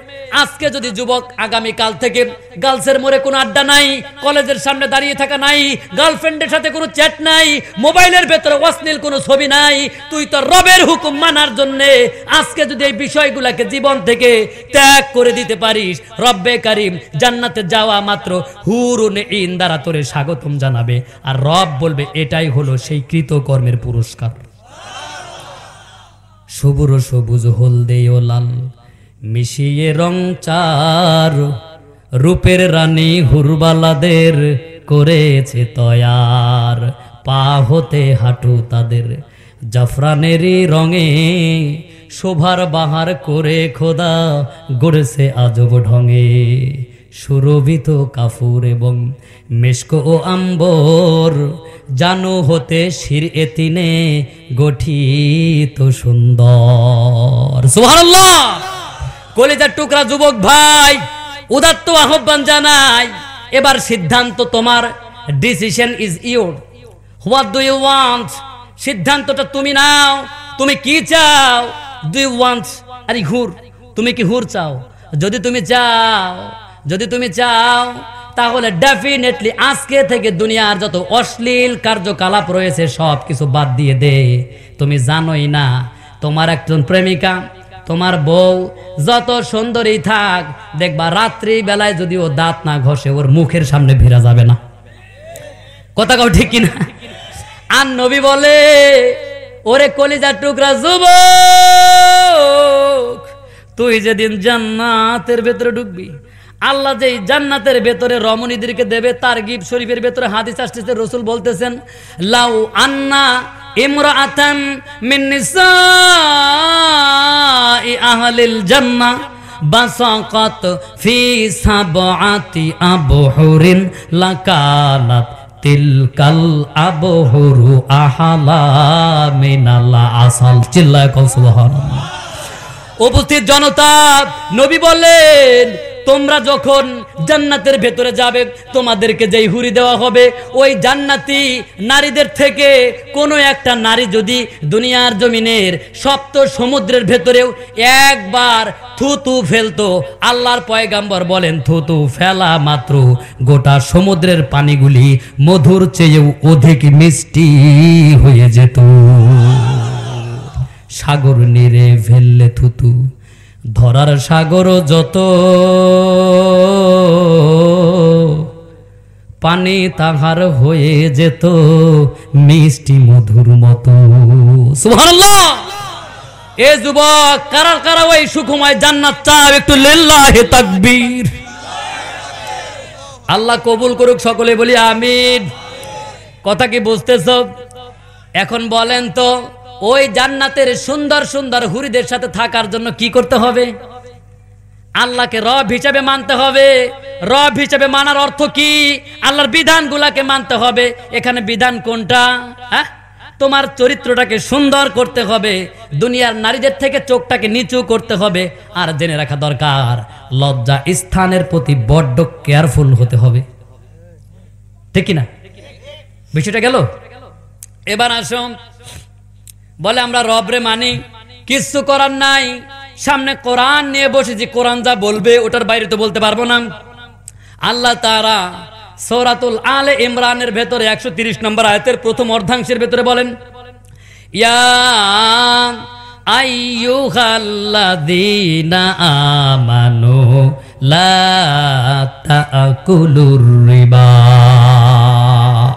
আজকে যদি যুবক আগামী কাল থেকে গার্লসের মোড়ে কোনো আড্ডা নাই কলেজের সামনে দাঁড়িয়ে থাকা নাই গার্লফ্রেন্ডের সাথে কোনো চ্যাট নাই মোবাইলের ভেতরে অশ্লীল কোনো ছবি নাই তুই তো রবের হুকুম মানার জন্য আজকে যদি এই বিষয়গুলোকে জীবন থেকে ত্যাগ করে দিতে পারিস রব্বে কারিম জান্নাতে যাওয়া মাত্র হুরুন ইন দ্বারা তোরে স্বাগতম জানাবে আর রব বলবে এটাই হলো সেই কৃতকর্মের পুরস্কার সবুর সবুজ হলদে ও লাল মিশিয়ে রং চার রূপের রানী হুরবালাদের করেছে তয়ার পা হতে হাঁটু তাদের জাফরানেরই রঙে শোভার বাহার করে খোদা গড়েছে আজব ঢঙে সুরভিত কাফুর এবং মেশক ও আম্বর জানু হতে শির এতিনে গঠিত সুন্দর সুহানুল্লাহ কলেজার টুকরা যুবক ভাই উদাত্ত আহ্বান জানাই এবার সিদ্ধান্ত তোমার decision is your what do you want সিদ্ধান্তটা তুমি নাও তুমি কি চাও ডু ইউ ওয়ান্ট আরে ঘুর তুমি কি হুর চাও যদি তুমি চাও যদি তুমি চাও তাহলে ডেফিনেটলি আজকে থেকে দুনিয়ার যত অশ্লীল কার্যকলাপ রয়েছে সব কিছু বাদ দিয়ে দে তুমি জানোই না তোমার একজন প্রেমিকা তোমার বউ যত সুন্দরী থাক দেখবা রাত্রি বেলায় যদি ও দাঁত না ঘষে ওর মুখের সামনে ভিড়া যাবে না কথা কাউ ঠিক কিনা আর নবী বলে ওরে কলিজার টুকরা যুব তুই যেদিন জান্নাতের ভেতরে ঢুকবি আল্লাহ যে জান্নাতের ভেতরে রমণীদেরকে দেবে তার গিব শরীফের ভেতরে হাদিস আসতেছে রসুল বলতেছেন লাউ আন্না আবহুরু আহালা মিনাল আসাল চিল্লায় কৌশল হন উপস্থিত জনতা নবী বললেন তোমরা যখন জান্নাতের ভেতরে যাবে তোমাদেরকে যেই হুরি দেওয়া হবে ওই জান্নাতি নারীদের থেকে কোনো একটা নারী যদি দুনিয়ার জমিনের সপ্ত সমুদ্রের ভেতরেও একবার থুতু ফেলতো আল্লাহর পয়গাম্বর বলেন থুতু ফেলা মাত্র গোটা সমুদ্রের পানিগুলি মধুর চেয়েও অধিক মিষ্টি হয়ে যেত সাগর নেড়ে ফেললে থুতু ধরার সাগর যত পানি তাহার হয়ে যেত মিষ্টি মধুর মতো এ যুবক কারা কারা ওই সুখময় জান্নাত চাপ একটু হে তাকবীর আল্লাহ কবুল করুক সকলে বলি আমিন কথা কি বুঝতেছ এখন বলেন তো ওই জান্নাতের সুন্দর সুন্দর হুরিদের সাথে থাকার জন্য কি করতে হবে আল্লাহকে রব হিসাবে মানতে হবে রব হিসাবে মানার অর্থ কি আল্লাহর বিধানগুলাকে মানতে হবে এখানে বিধান কোনটা হ্যাঁ তোমার চরিত্রটাকে সুন্দর করতে হবে দুনিয়ার নারীদের থেকে চোখটাকে নিচু করতে হবে আর জেনে রাখা দরকার লজ্জা স্থানের প্রতি বড্ড কেয়ারফুল হতে হবে ঠিক না বিষয়টা গেল এবার আসুন বলে আমরা রবরে মানি কিচ্ছু করার নাই সামনে কোরআন নিয়ে বসেছি কোরআন যা বলবে ওটার বাইরে তো বলতে পারবো না আল্লাহ তারা সৌরাতুল আলে ইমরানের ভেতরে একশো তিরিশ নম্বর আয়তের প্রথম অর্ধাংশের ভেতরে বলেন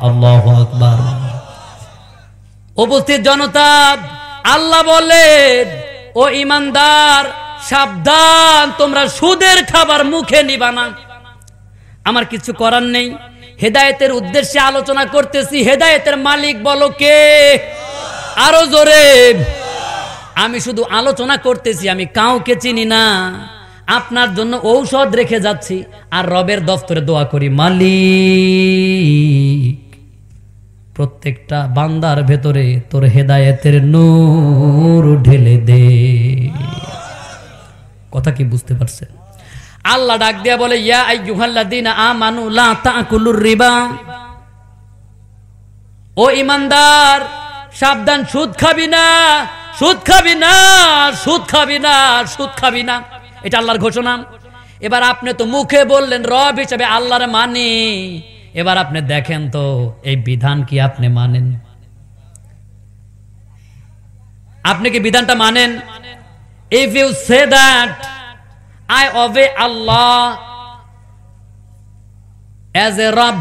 আল্লাহ লা উপস্থিত জনতা আল্লাহ বলে ও ইমানদার সাবধান তোমরা সুদের খাবার মুখে নিবা না আমার কিছু করার নেই হেদায়েতের উদ্দেশ্যে আলোচনা করতেছি হেদায়েতের মালিক বলো কে আরো জোরে আমি শুধু আলোচনা করতেছি আমি কাউকে চিনি না আপনার জন্য ঔষধ রেখে যাচ্ছি আর রবের দফতরে দোয়া করি মালিক প্রত্যেকটা বান্দার ভেতরে তোর হেদায়েতের নূর ঢেলে দে কথা কি বুঝতে পারছেন আল্লাহ ডাক দিয়া বলে ইয়া আ আমানু লা তাকুলুর রিবা ও ইমানদার সাবধান সুদ খাবি না সুদ খাবি না সুদ খাবি না সুদ খাবি না এটা আল্লাহর ঘোষণা এবার আপনি তো মুখে বললেন রব হিসাবে আল্লাহর মানি এবার আপনি দেখেন তো এই বিধান কি আপনি মানেন আপনি কি বিধানটা মানেন if you say that I obey Allah as a রব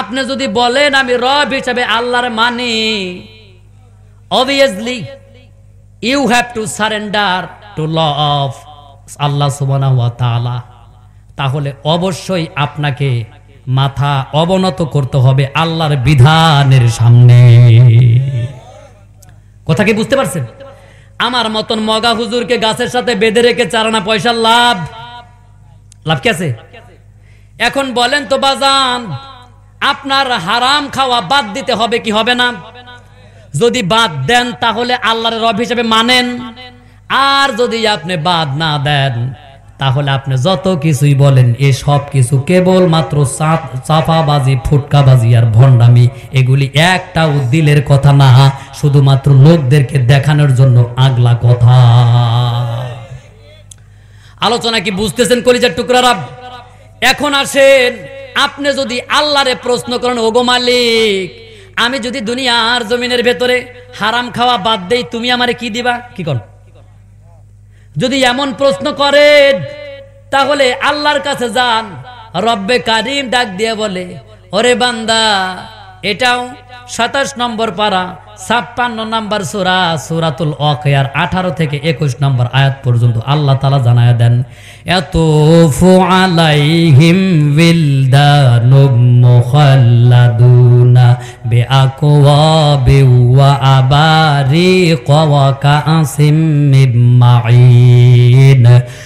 আপনি যদি বলেন আমি রব হিসাবে আল্লাহর মানি obviously you have to surrender to law of Allah সুবহানাহু ওয়া তাআলা তাহলে অবশ্যই আপনাকে মাথা অবনত করতে হবে আল্লাহর বিধানের সামনে কথা কি বুঝতে পারছেন আমার মতন মগা হুজুরকে গাছের সাথে বেঁধে রেখে চারানা পয়সার লাভ লাভ কি আছে এখন বলেন তো বাজান আপনার হারাম খাওয়া বাদ দিতে হবে কি হবে না যদি বাদ দেন তাহলে আল্লাহর রব হিসেবে মানেন আর যদি আপনি বাদ না দেন তাহলে আপনি যত কিছুই বলেন এ সব কিছু কেবল কেবলমাত্র চাপাবাজি ফুটকাবাজি আর ভণ্ডামি এগুলি একটা উদ্দিলের কথা না শুধুমাত্র লোকদেরকে দেখানোর জন্য আগলা কথা আলোচনা কি বুঝতেছেন কলিজার টুকরারা এখন আসেন আপনি যদি আল্লাহরে প্রশ্ন করেন ওগো মালিক আমি যদি দুনিয়ার জমিনের ভেতরে হারাম খাওয়া বাদ দেই তুমি আমারে কি দিবা কি করো যদি এমন প্রশ্ন করেন তাহলে আল্লাহর কাছে যান রব্বে কারিম ডাক দিয়ে বলে ওরে বান্দা এটাও সাতাশ নম্বর পারা ছাপ্পান্ন নম্বর সুরা সুরাতুল অকেয়ার আঠারো থেকে একুশ নম্বর আয়াত পর্যন্ত আল্লাহ তালা জানায় দেন يطوف عليهم ولدان مخلدون بأكواب وأباريق وكأس من معين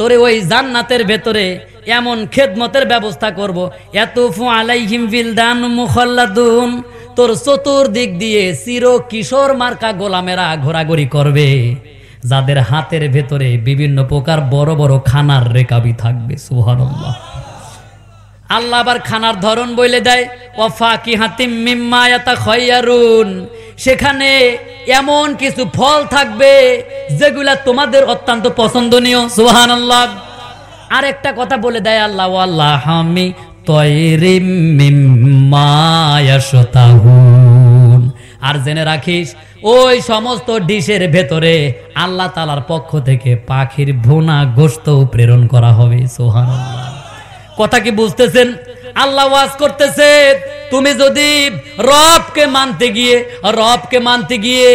তোরে ওই জান্নাতের ভেতরে এমন খেদমতের ব্যবস্থা করব। এতুফু আলাইহিম বিলদান মুখল্লাদুন তোর চতুর্দিক দিয়ে চির কিশোর মার্কা গোলামেরা ঘোরাঘুরি করবে যাদের হাতের ভেতরে বিভিন্ন প্রকার বড় বড় খানার রেকাবি থাকবে সুহানুল্লাহ আল্লাহ আবার খানার ধরন বলে দেয় ও ফাঁকি হাতিম মিম্মায়াতা খয়ারুন সেখানে এমন কিছু ফল থাকবে যেগুলা তোমাদের অত্যন্ত পছন্দনীয় সুহান আল্লাহ আর একটা কথা বলে দেয় আল্লাহ আল্লাহ আমি আর জেনে রাখিস ওই সমস্ত ডিশের ভেতরে আল্লাহ তালার পক্ষ থেকে পাখির ভোনা গোস্ত প্রেরণ করা হবে সোহান আল্লাহ কথা কি বুঝতেছেন আল্লাহ ওয়াজ করতেছে তুমি যদি রবকে মানতে গিয়ে রবকে মানতে গিয়ে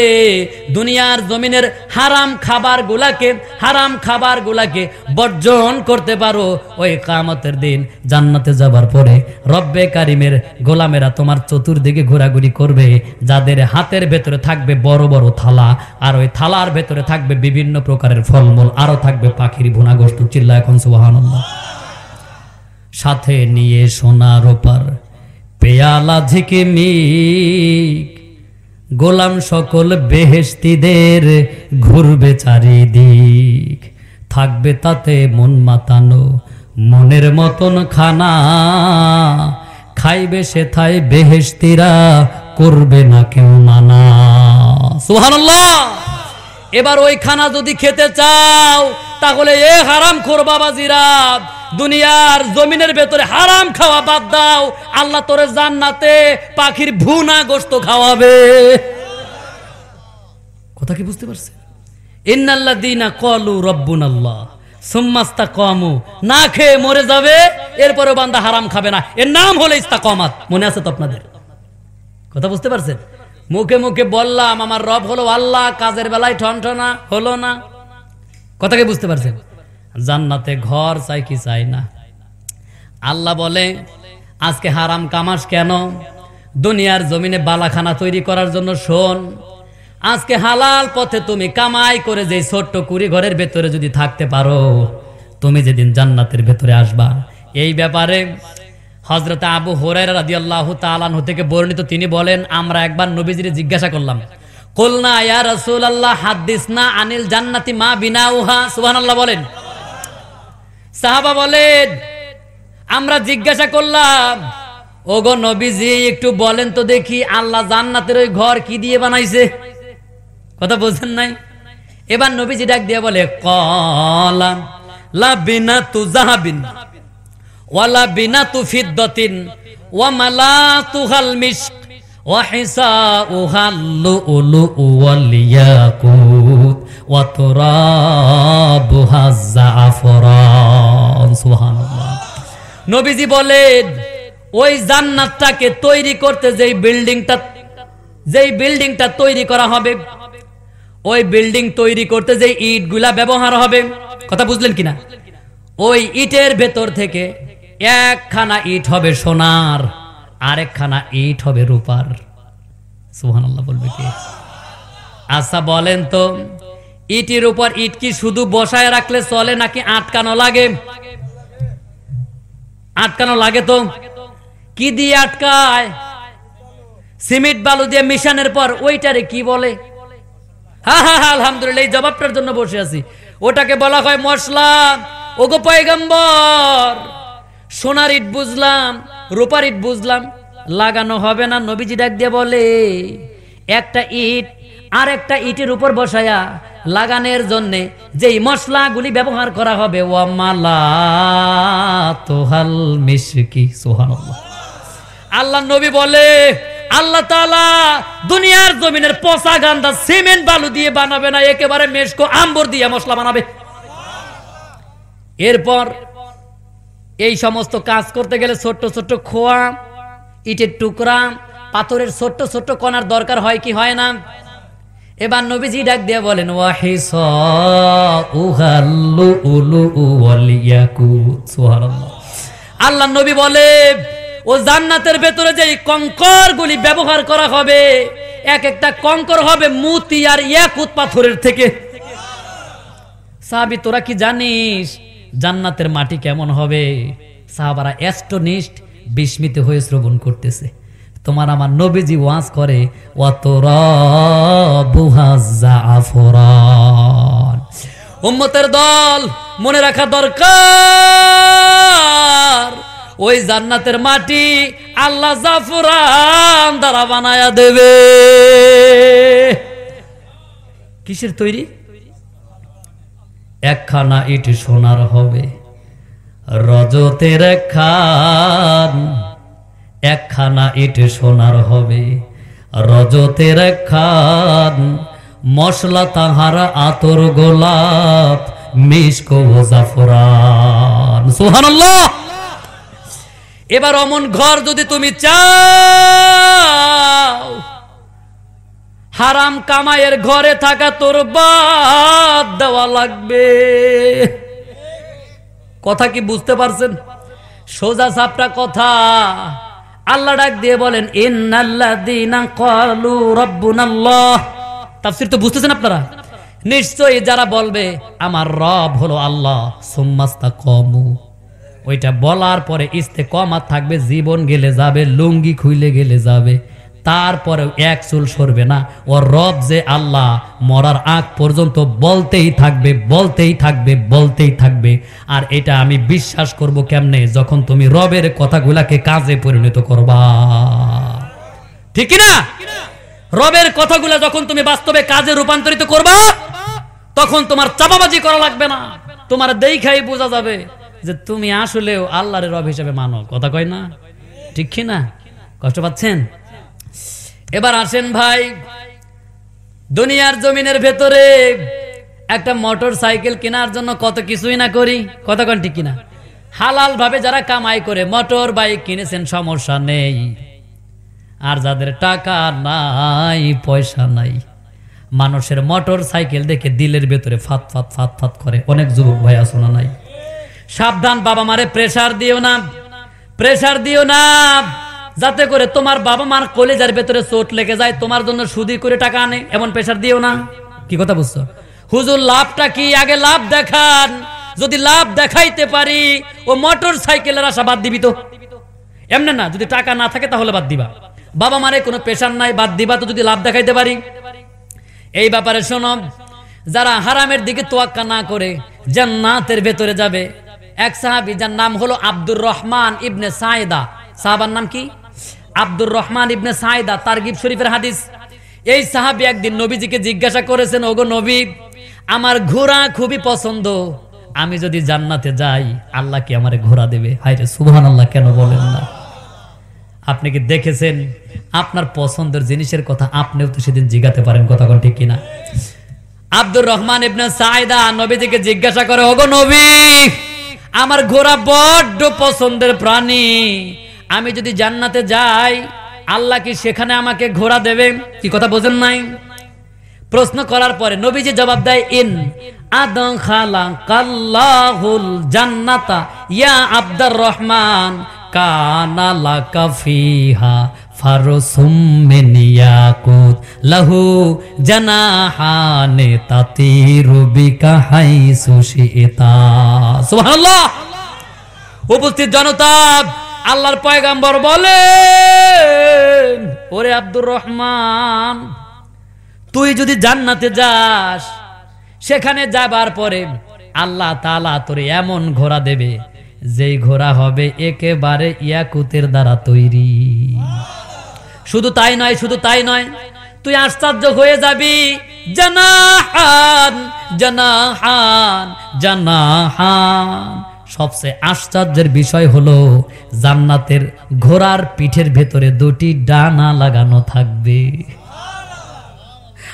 দুনিয়ার জমিনের হারাম খাবার গুলাকে হারাম খাবার গুলাকে বর্জন করতে পারো ওই কামতের দিন জান্নাতে যাবার পরে রব্বে কারিমের গোলামেরা তোমার চতুর্দিকে ঘোরাঘুরি করবে যাদের হাতের ভেতরে থাকবে বড় বড় থালা আর ওই থালার ভেতরে থাকবে বিভিন্ন প্রকারের ফলমূল আরও থাকবে পাখির ভুনাগোষ্ঠ চিল্লা এখন সুবাহ সাথে নিয়ে সোনার ওপার পেয়ালা থেকে মিক গোলাম সকল বেহেস্তিদের ঘুরবে চারিদিক থাকবে তাতে মন মাতানো মনের মতন খানা খাইবে সেথায় বেহেস্তিরা করবে না কেউ মানা সুহানুল্লাহ এবার ওই খানা যদি খেতে চাও তাহলে এ হারাম খোর বাবাজিরা দুনিয়ার জমিনের ভেতরে হারাম খাওয়া বাদ দাও আল্লাহ তোরে জান্নাতে পাখির ভুনা গোস্ত খাওয়াবে কথা কি বুঝতে পারছে ইন্নাল্লা দিনা কলু রব্বুন আল্লাহ সোম্মাস্তা কমু না খেয়ে মরে যাবে এরপরে বান্দা হারাম খাবে না এর নাম হলো কমাত মনে আছে তো আপনাদের কথা বুঝতে পারছেন মুখে মুখে বললাম আমার রব হলো আল্লাহ কাজের বেলায় ঠনঠনা হলো না কথা কথাকে বুঝতে পারছেন জান্নাতে ঘর চাই কি চাই না আল্লাহ বলে আজকে হারাম কামাস কেন দুনিয়ার জমিনে বালাখানা তৈরি করার জন্য শোন আজকে হালাল পথে তুমি কামাই করে যে ছোট্ট কুড়ি ঘরের ভেতরে যদি থাকতে পারো তুমি যেদিন জান্নাতের ভেতরে আসবা এই ব্যাপারে হজরত আবু হরাই রাদি আল্লাহ তালানহ থেকে বর্ণিত তিনি বলেন আমরা একবার নবীজির জিজ্ঞাসা করলাম কলনা ইয়া রসুল আল্লাহ হাদিস না আনিল জান্নাতি মা বিনা উহা সুহান আল্লাহ বলেন সাহাবা বলেন আমরা জিজ্ঞাসা করলাম ও গো নবীজি একটু বলেন তো দেখি আল্লাহ জান্নাতের ওই ঘর কি দিয়ে বানাইছে কথা বলছেন নাই এবার নবীজি ডাক দিয়ে বলে কলাম লাবিনা তু জাহাবিন ওয়ালা বিনা তু ফিদ্দতিন ওয়া মালা তু হাল মিশক ওয়া হিসা উহাল্লু উলু ওয়ালিয়াকুত ওয়া তুরাবু তুরাবুহা জাফরা নবীজি বলেন ওই জান্নাতটাকে তৈরি করতে যেই বিল্ডিংটা যেই বিল্ডিংটা তৈরি করা হবে ওই বিল্ডিং তৈরি করতে যে ইটগুলা ব্যবহার হবে কথা বুঝলেন কিনা ওই ইটের ভেতর থেকে একখানা ইট হবে সোনার আরেকখানা ইট হবে রূপার সুহানাল্লাহ বলবে কি আচ্ছা বলেন তো ইটের উপর ইট কি শুধু বসায় রাখলে চলে নাকি আটকানো লাগে আটকানো লাগে তো কি দিয়ে আটকায় সিমেন্ট বালু দিয়ে মিশানের পর ওইটারে কি বলে হা হা হা আলহামদুলিল্লাহ এই জবাবটার জন্য বসে আছি ওটাকে বলা হয় মশলা ওগো পয়গম্বর সোনার ইট বুঝলাম রূপার ইট বুঝলাম লাগানো হবে না নবীজি ডাক দিয়ে বলে একটা ইট আর একটা ইটের উপর বসায়া লাগানোর জন্যে যেই মশলাগুলি ব্যবহার করা হবে ও তোহাল মিসকি সোহানুল্লাহ আল্লাহ নবী বলে আল্লাহ তালা দুনিয়ার জমিনের পচা গান্দা সিমেন্ট বালু দিয়ে বানাবে না একেবারে মেশকো আম্বর দিয়ে মশলা বানাবে এরপর এই সমস্ত কাজ করতে গেলে ছোট্ট ছোট্ট খোয়া ইটের টুকরা পাথরের ছোট্ট ছোট্ট কণার দরকার হয় কি হয় না এবার নবীজি ডাক দিয়ে বলেন ওয়াহিস উহাল্লু উলু ওয়ালিয়াকু আল্লাহ নবী বলে ও জান্নাতের ভেতরে যে কঙ্কর গুলি ব্যবহার করা হবে এক একটা কঙ্কর হবে মুতি আর এক পাথরের থেকে সাহাবি তোরা কি জানিস জান্নাতের মাটি কেমন হবে সাহাবারা অ্যাস্টোনিস্ট বিস্মিত হয়ে শ্রবণ করতেছে তোমার আমার নবীজি ওয়াজ করে উম্মতের দল মনে রাখা দরকার ওই জান্নাতের মাটি আল্লাহ জাফরান দ্বারা বানায়া দেবে কিসের তৈরি একখানা ইট সোনার হবে রজতের খান একখানা ইট সোনার হবে রজতের খান মশলা তাহারা আতর গোলাপ এবার অমন ঘর যদি তুমি চাও হারাম কামায়ের ঘরে থাকা তোর বাদ দেওয়া লাগবে কথা কি বুঝতে পারছেন সোজা সাপটা কথা আল্লাহ ডাক দিয়ে বলেন তাফসির তো বুঝতেছেন আপনারা নিশ্চয়ই যারা বলবে আমার রব হলো আল্লাহ কমু ওইটা বলার পরে ইস্তে কমা থাকবে জীবন গেলে যাবে লুঙ্গি খুইলে গেলে যাবে তারপরেও এক চুল সরবে না ওর রব যে আল্লাহ মরার আগ পর্যন্ত বলতেই থাকবে বলতেই থাকবে বলতেই থাকবে আর এটা আমি বিশ্বাস করব কেমনে যখন তুমি রবের কথাগুলাকে কাজে পরিণত করবা ঠিক না রবের কথাগুলা যখন তুমি বাস্তবে কাজে রূপান্তরিত করবা তখন তোমার চাপাবাজি করা লাগবে না তোমার দেখাই বোঝা যাবে যে তুমি আসলেও আল্লাহরের রব হিসেবে মানো কথা কয় না ঠিক কি না কষ্ট পাচ্ছেন এবার আসেন ভাই দুনিয়ার জমিনের ভেতরে একটা মোটর সাইকেল কেনার জন্য কত কিছুই না করি কতক্ষণ ঠিক কিনা হালাল ভাবে যারা কামাই করে মোটর বাইক কিনেছেন সমস্যা নেই আর যাদের টাকা নাই পয়সা নাই মানুষের মোটর সাইকেল দেখে দিলের ভেতরে ফাত ফাত ফাত ফাত করে অনেক যুবক ভাই আসনা নাই সাবধান বাবা মারে প্রেশার দিও না প্রেশার দিও না যাতে করে তোমার বাবা মার কলেজের ভেতরে চোট লেগে যায় তোমার জন্য সুদি করে টাকা আনে এমন প্রেশার দিও না কি কথা বুঝছো হুজুর লাভটা কি আগে লাভ দেখান যদি লাভ দেখাইতে পারি ও মোটর সাইকেলের আশা বাদ দিবি তো এমনি না যদি টাকা না থাকে তাহলে বাদ দিবা বাবা মারে কোনো পেশার নাই বাদ দিবা তো যদি লাভ দেখাইতে পারি এই ব্যাপারে শোনো যারা হারামের দিকে তোয়াক্কা না করে জান্নাতের ভেতরে যাবে এক সাহাবি যার নাম হলো আব্দুর রহমান ইবনে সাইদা সাহাবার নাম কি আব্দুর রহমান ইবনে সাইদা তারগিব শরীফের হাদিস এই সাহাবি একদিন নবীজিকে জিজ্ঞাসা করেছেন ওগো নবী আমার ঘোড়া খুবই পছন্দ আমি যদি জান্নাতে যাই আল্লাহ কি আমার ঘোড়া দেবে হায় রে সুবহান আল্লাহ কেন বলেন না আপনি কি দেখেছেন আপনার পছন্দের জিনিসের কথা আপনিও তো সেদিন জিজ্ঞাতে পারেন কথা ঠিক কিনা আব্দুর রহমান ইবনে সাইদা নবীজিকে জিজ্ঞাসা করে ওগো নবী আমার ঘোড়া বড্ড পছন্দের প্রাণী আমি যদি জান্নাতে যাই আল্লাহ কি সেখানে আমাকে ঘোড়া দেবে কি কথা বোঝেন নাই প্রশ্ন করার পরে নবীজি জবাব দেয় ইন আদম খালা কাল্লাহুল জান্নাতা ইয়া আব্দার রহমান কানালা কাফিহা ফারসুম ইয়াকুত লাহু জানাহানে তাতিরু হাইসু শিতা সুবহানাল্লাহ উপস্থিত জনতা আল্লাহর পয়গাম্বর বলেন ওরে আব্দুর রহমান তুই যদি জান্নাতে যাস সেখানে যাবার পরে আল্লাহ তালা তোর এমন ঘোড়া দেবে যেই ঘোড়া হবে একেবারে ইয়াকুতের দ্বারা তৈরি শুধু তাই নয় শুধু তাই নয় তুই আশ্চর্য হয়ে যাবি জানাহান জানা জানাহান সবচেয়ে আশ্চর্যের বিষয় হল জান্নাতের ঘোড়ার পিঠের ভেতরে দুটি ডানা লাগানো থাকবে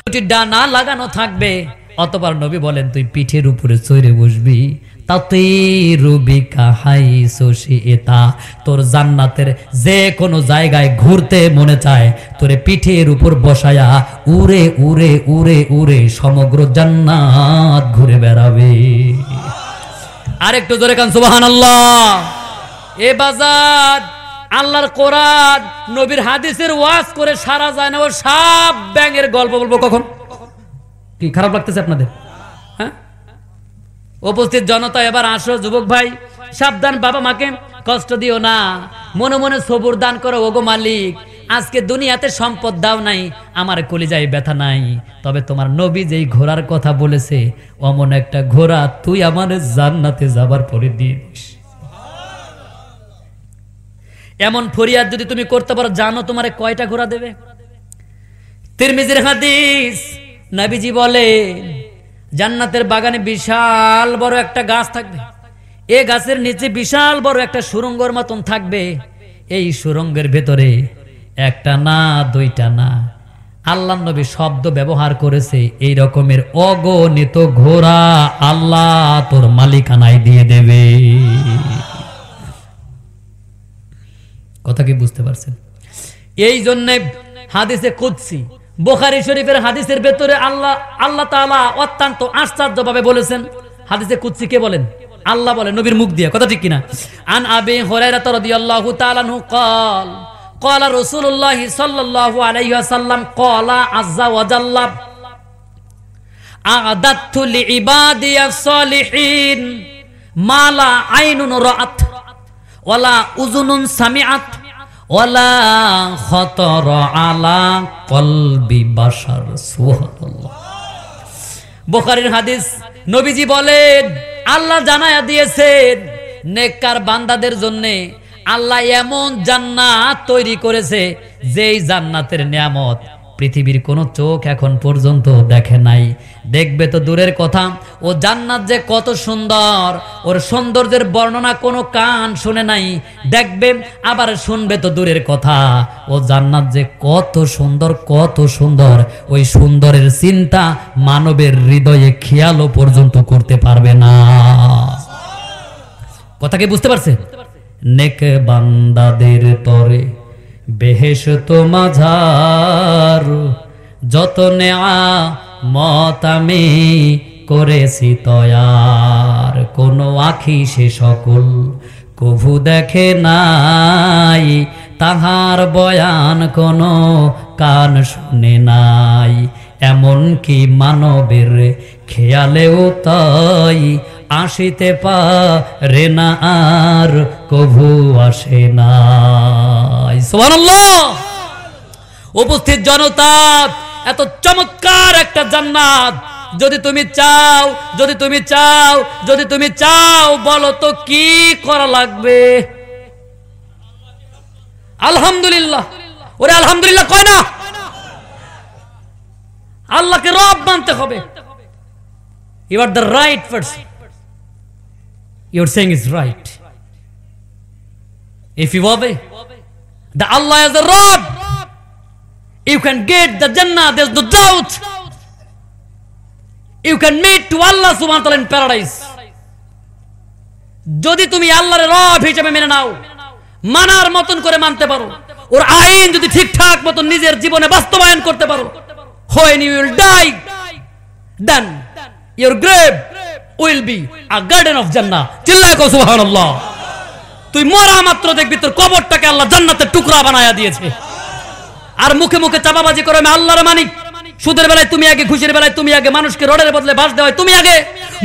দুটি ডানা লাগানো থাকবে অতবার নবী বলেন তুই পিঠের উপরে চড়ে বসবি তাতে রবি কাহাই শশী এটা তোর জান্নাতের যে কোনো জায়গায় ঘুরতে মনে চায় তোরে পিঠের উপর বসায়া উড়ে উড়ে উড়ে উড়ে সমগ্র জান্নাত ঘুরে বেড়াবে আরেকটু জোরে কান সুবাহান আল্লাহ এ বাজার আল্লাহর কোরআন নবীর হাদিসের ওয়াজ করে সারা যায় না ও সব ব্যাঙের গল্প বলবো কখন কি খারাপ লাগতেছে আপনাদের হ্যাঁ উপস্থিত জনতা এবার আসো যুবক ভাই সাবধান বাবা মাকে কষ্ট দিও না মনে মনে সবুর দান করো ওগো মালিক আজকে দুনিয়াতে সম্পদ দাও নাই আমার কলিজায় ব্যথা নাই তবে তোমার নবী যেই ঘোড়ার কথা বলেছে অমন একটা ঘোড়া তুই আমার জান্নাতে যাবার পরে দিয়ে দিস এমন ফরিয়াদ যদি তুমি করতে পারো জানো তোমার কয়টা ঘোড়া দেবে তিরমিজির হাদিস নাবিজি বলে জান্নাতের বাগানে বিশাল বড় একটা গাছ থাকবে এ গাছের নিচে বিশাল বড় একটা সুরঙ্গর মতন থাকবে এই সুরঙ্গের ভেতরে একটা না দুইটা না আল্লাহ নবী শব্দ ব্যবহার করেছে এই রকমের অগণিত ঘোড়া আল্লাহ তোর মালিকানায় দিয়ে দেবে কথা কি বুঝতে পারছেন এই জন্যে হাদিসে কুদছি বোখারি শরীফের হাদিসের ভেতরে আল্লাহ আল্লাহ তালা অত্যন্ত আশ্চর্য ভাবে বলেছেন হাদিসে কুদছি কে বলেন আল্লাহ বলেন নবীর মুখ দিয়ে কথা ঠিক কিনা আন আবে হরাই তরদি আল্লাহ তালানহু কল কলা রসুল্লাহ সাল্লাহ আলাইসাল্লাম কলা আজ্জা ওয়াজাল্লাম আদাত্থু লিবাদিয়া সলিহিন মালা আইনুন রাত ওয়ালা উজুনুন সামিআত ওয়ালা খতর আলা কলবি বাসার সুবহানাল্লাহ বুখারীর হাদিস নবীজি বলেন আল্লাহ জানায়া দিয়েছেন নেককার বান্দাদের জন্যে আল্লাহ এমন জান্নাত তৈরি করেছে যেই জান্নাতের নিয়ামত পৃথিবীর কোনো চোখ এখন পর্যন্ত দেখে নাই দেখবে তো দূরের কথা ও জান্নাত যে কত সুন্দর ওর সৌন্দর্যের বর্ণনা কোনো কান শুনে নাই দেখবে আবার শুনবে তো দূরের কথা ও জান্নাত যে কত সুন্দর কত সুন্দর ওই সুন্দরের চিন্তা মানবের হৃদয়ে খেয়ালও পর্যন্ত করতে পারবে না কথা কি বুঝতে পারছেন নেক বান্দাদের তরে বেহেস তো মাঝার যত নেয়া মত আমি করেছি তয়ার কোনো আখি সে সকল কভু দেখে নাই তাহার বয়ান কোনো কান শুনে নাই এমন কি মানবের খেয়ালেও তাই আসিতে পারে না আর কভু আসে না উপস্থিত জনতা এত চমৎকার একটা জান্নাত যদি তুমি চাও যদি তুমি চাও যদি তুমি চাও বলো তো কি করা লাগবে আলহামদুলিল্লাহ ওরে আলহামদুলিল্লাহ কয় না আল্লাহকে রব মানতে হবে you are the right person you're saying is right. If you obey, the Allah is the Rabb. You can get the Jannah, there's no doubt. You can meet to Allah subhanahu wa ta'ala in paradise. যদি তুমি আল্লাহর রব হিসেবে মেনে নাও মানার মতন করে মানতে পারো ওর আইন যদি ঠিকঠাক মতন নিজের জীবনে বাস্তবায়ন করতে পারো when you will die then your grave will be a garden of জান্নাহ চিল্লায় কো সুবহানাল্লাহ তুই মরা মাত্র দেখবি তোর কবরটাকে আল্লাহ জান্নাতের টুকরা বানায়া দিয়েছে আর মুখে মুখে চাপাবাজি করে আমি আল্লাহর সুদের বেলায় তুমি আগে বেলায় তুমি আগে মানুষকে বদলে বাস দেওয়ায় তুমি আগে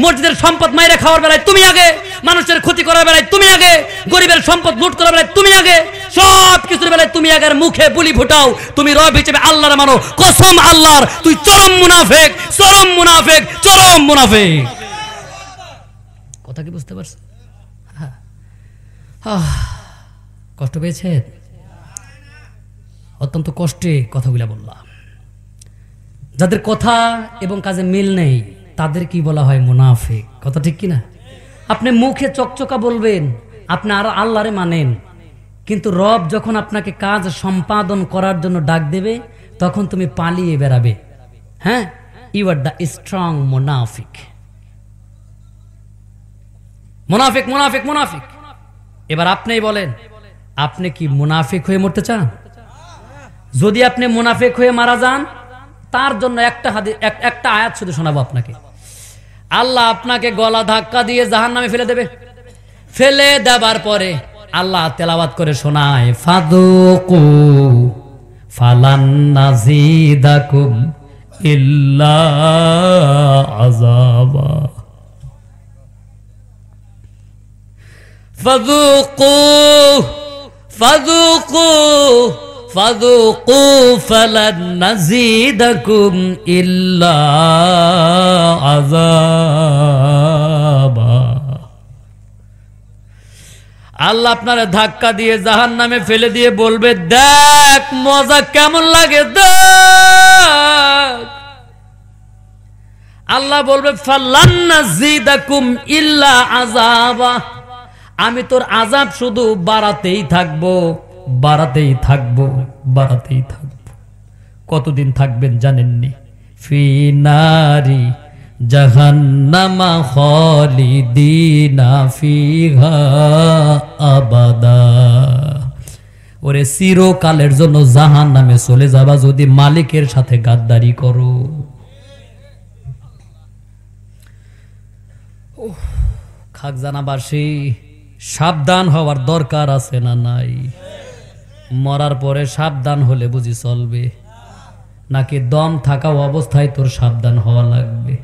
মসজিদের সম্পদ মাইরে খাওয়ার বেলায় তুমি আগে মানুষের ক্ষতি করার বেলায় তুমি আগে গরিবের সম্পদ লুট করার বেলায় তুমি আগে সব কিছুর বেলায় তুমি আগে মুখে বুলি ফুটাও তুমি রব হিসেবে আল্লাহর মানো কসম আল্লাহর তুই চরম মুনাফেক চরম মুনাফেক চরম মুনাফেক কথা কি বুঝতে পারছো হ্যাঁ কষ্ট পেয়েছে অত্যন্ত কষ্টে কথাগুলা বললাম যাদের কথা এবং কাজে মিল নেই তাদের কি বলা হয় মুনাফিক কথা ঠিক কিনা আপনি মুখে চকচকা বলবেন আপনি আর আল্লাহরে মানেন কিন্তু রব যখন আপনাকে কাজ সম্পাদন করার জন্য ডাক দেবে তখন তুমি পালিয়ে বেড়াবে হ্যাঁ ইউ আর দ্য স্ট্রং মোনাফিক মুনাফিক মুনাফিক মুনাফিক এবার আপনিই বলেন আপনি কি মুনাফিক হয়ে মরতে চান যদি আপনি মুনাফিক হয়ে মারা যান তার জন্য একটা হাদি একটা আয়াত শুধু শোনাবো আপনাকে আল্লাহ আপনাকে গলা ধাক্কা দিয়ে জাহান নামে ফেলে দেবে ফেলে দেবার পরে আল্লাহ তেলাবাত করে শোনায় ফাদুকু ফালান্নাজিদাকুম ইল্লা আজাবা فذوقوا فذوقوا فذوقوا فلن نزيدكم إلا عذابا আল্লাহ আপনারা ধাক্কা দিয়ে জাহান নামে ফেলে দিয়ে বলবে দেখ মজা কেমন লাগে দেখ আল্লাহ বলবে ফাল্লান্না জিদাকুম ইল্লা আজাবা আমি তোর আজাব শুধু বাড়াতেই থাকব বাড়াতেই থাকব বাড়াতেই থাকব কতদিন থাকবেন জানেননি ফি নারী জাহান্নামা খলিদিনা ফিহা আবাদা ওরে চিরকালের জন্য জাহান নামে চলে যাবা যদি মালিকের সাথে গাদ্দারি করো খাক জানাবাসী সাবধান হওয়ার দরকার আছে না নাই মরার পরে সাবধান হলে বুঝি চলবে নাকি দম থাকা অবস্থায় তোর সাবধান হওয়া লাগবে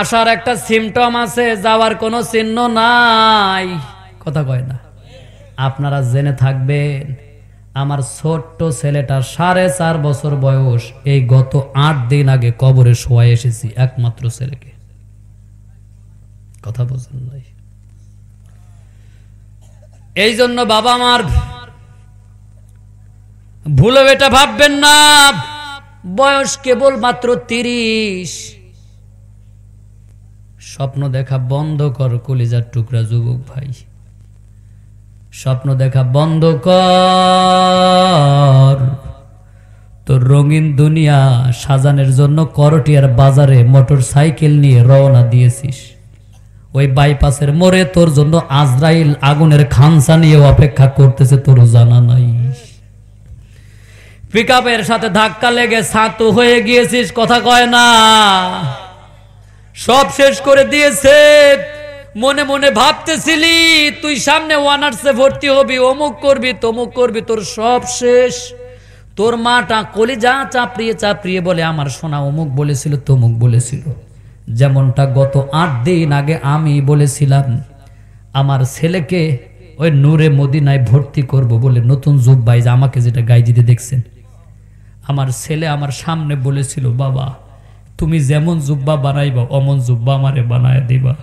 আসার একটা সিমটম আছে যাওয়ার কোনো চিহ্ন নাই কথা কয় না আপনারা জেনে থাকবেন আমার ছোট্ট ছেলেটা সাড়ে চার বছর বয়স এই গত আট দিন আগে কবরে শোয়া এসেছি একমাত্র ছেলেকে কথা বলছেন নাই এই জন্য বাবা মার ভুলে এটা ভাববেন না বয়স কেবল মাত্র তিরিশ স্বপ্ন দেখা বন্ধ কর কলিজার টুকরা যুবক ভাই স্বপ্ন দেখা বন্ধ কর তোর রঙিন দুনিয়া সাজানের জন্য করটিয়ার বাজারে মোটর সাইকেল নিয়ে রওনা দিয়েছিস ওই বাইপাসের মোড়ে তোর জন্য আজরাইল আগুনের খানসা নিয়ে অপেক্ষা করতেছে তোর জানা নাই পিক সাথে ধাক্কা লেগে সাঁতু হয়ে গিয়েছিস কথা কয় না সব শেষ করে দিয়েছে মনে মনে ভাবতেছিলি তুই সামনে ওয়ানার্সে ভর্তি হবি অমুক করবি তমুক করবি তোর সব শেষ তোর মাটা যা চাপড়িয়ে চাপড়িয়ে বলে আমার সোনা অমুক বলেছিল তমুক বলেছিল যেমনটা গত আট দিন আগে আমি বলেছিলাম আমার ছেলেকে ওই নূরে মদিনায় ভর্তি করব বলে নতুন যুগ যে আমাকে যেটা দিতে দেখছেন আমার ছেলে আমার সামনে বলেছিল বাবা তুমি যেমন জুব্বা বানাইবা অমন জুব্বা আমারে বানায় দিবা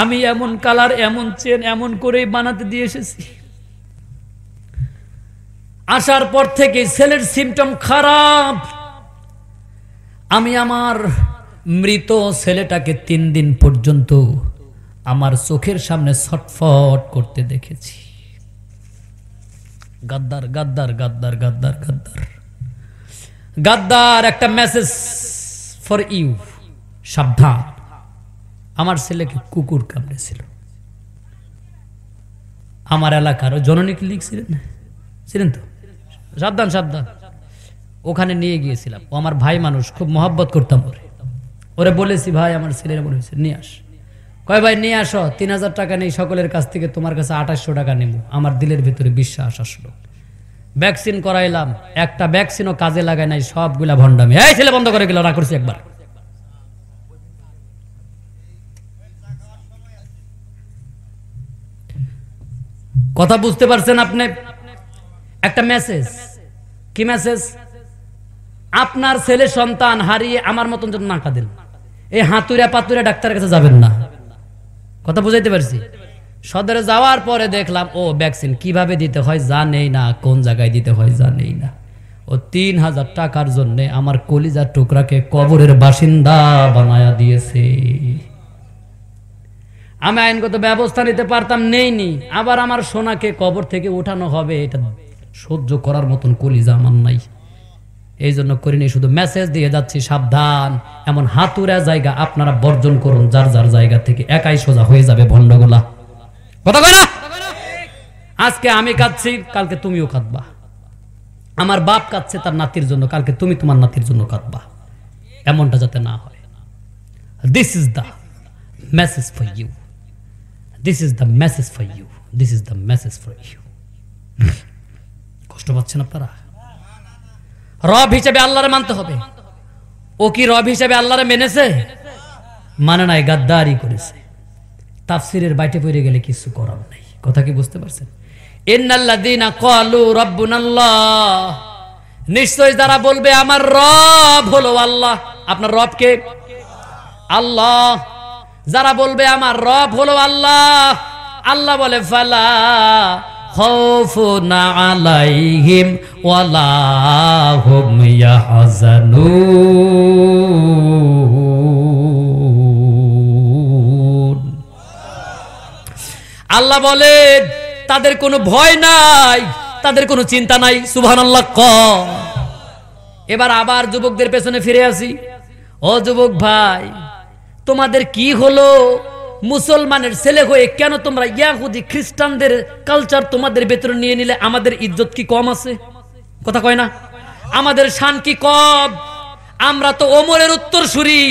আমি এমন কালার এমন চেন এমন করেই বানাতে দিয়ে এসেছি আসার পর থেকে ছেলের সিমটম খারাপ আমি আমার মৃত ছেলেটাকে তিন দিন পর্যন্ত আমার চোখের সামনে ছটফট করতে দেখেছি গাদ্দার গাদ্দার গাদ্দার গাদ্দার গাদ্দার গাদ্দার একটা মেসেজ ফর ইউ সাবধান আমার ছেলেকে কুকুর কামড়েছিল আমার এলাকার জননী ক্লিনিক ছিলেন ছিলেন তো সাবধান সাবধান ওখানে নিয়ে গিয়েছিলাম ও আমার ভাই মানুষ খুব মহব্বত করতাম ওরে ওরে বলেছি ভাই আমার ছেলের মনে হয়েছে নিয়ে আস কয় ভাই নিয়ে আসো তিন হাজার টাকা নেই সকলের কাছ থেকে তোমার কাছে আঠাশশো টাকা নেব আমার দিলের ভিতরে বিশ্বাস আসলো ভ্যাকসিন করাইলাম একটা ভ্যাকসিনও কাজে লাগায় নাই সবগুলা ভণ্ডামি এই ছেলে বন্ধ করে গেল না করছি একবার কথা বুঝতে পারছেন আপনি একটা মেসেজ কি মেসেজ আপনার ছেলে সন্তান হারিয়ে আমার মতন যেন না কাঁদেন এই হাতুরে পাতুরে ডাক্তারের কাছে যাবেন না কথা বুঝাইতে পারছি সদরে যাওয়ার পরে দেখলাম ও ভ্যাকসিন কিভাবে দিতে হয় জানেই না কোন জায়গায় দিতে হয় জানেই না ও তিন হাজার টাকার জন্য আমার কলিজার টুকরাকে কবরের বাসিন্দা বানায়া দিয়েছে আমি আইনগত ব্যবস্থা নিতে পারতাম নেইনি আবার আমার সোনাকে কবর থেকে উঠানো হবে এটা সহ্য করার মতন কলিজা আমার নাই এই জন্য করিনি শুধু মেসেজ দিয়ে যাচ্ছি সাবধান এমন হাতুরা জায়গা আপনারা বর্জন করুন যার যার জায়গা থেকে একাই সোজা হয়ে যাবে ভণ্ডগোলা কথা কয় না আজকে আমি কাঁদছি কালকে তুমিও কাঁদবা আমার বাপ কাঁদছে তার নাতির জন্য কালকে তুমি তোমার নাতির জন্য কাঁদবা এমনটা যাতে না হয় this is the message for you this is the message for you this is the message for you কষ্ট পাচ্ছেন আপনারা রব হিসেবে আল্লাহরে মানতে হবে ও কি রব হিসেবে আল্লাহরে মেনেছে মানে নাই গাদ্দারি করেছে তাফসিরের বাইটে পড়ে গেলে কিছু করার নাই কথা কি বুঝতে পারছেন নিশ্চয় যারা বলবে আমার রব হলো আল্লাহ আপনার রবকে আল্লাহ যারা বলবে আমার রব হলো আল্লাহ আল্লাহ বলে ফালা خوفنا عليهم ولا আল্লাহ বলেন তাদের কোনো ভয় নাই তাদের কোনো চিন্তা নাই সুভান আল্লাহ ক এবার আবার যুবকদের পেছনে ফিরে আসি ও যুবক ভাই তোমাদের কি হলো মুসলমানের ছেলে হয়ে কেন তোমরা ইয়াহুদি খ্রিস্টানদের কালচার তোমাদের ভেতরে নিয়ে নিলে আমাদের ইজ্জত কি কম আছে কথা কয় না আমাদের শান কি কম আমরা তো ওমরের সুরি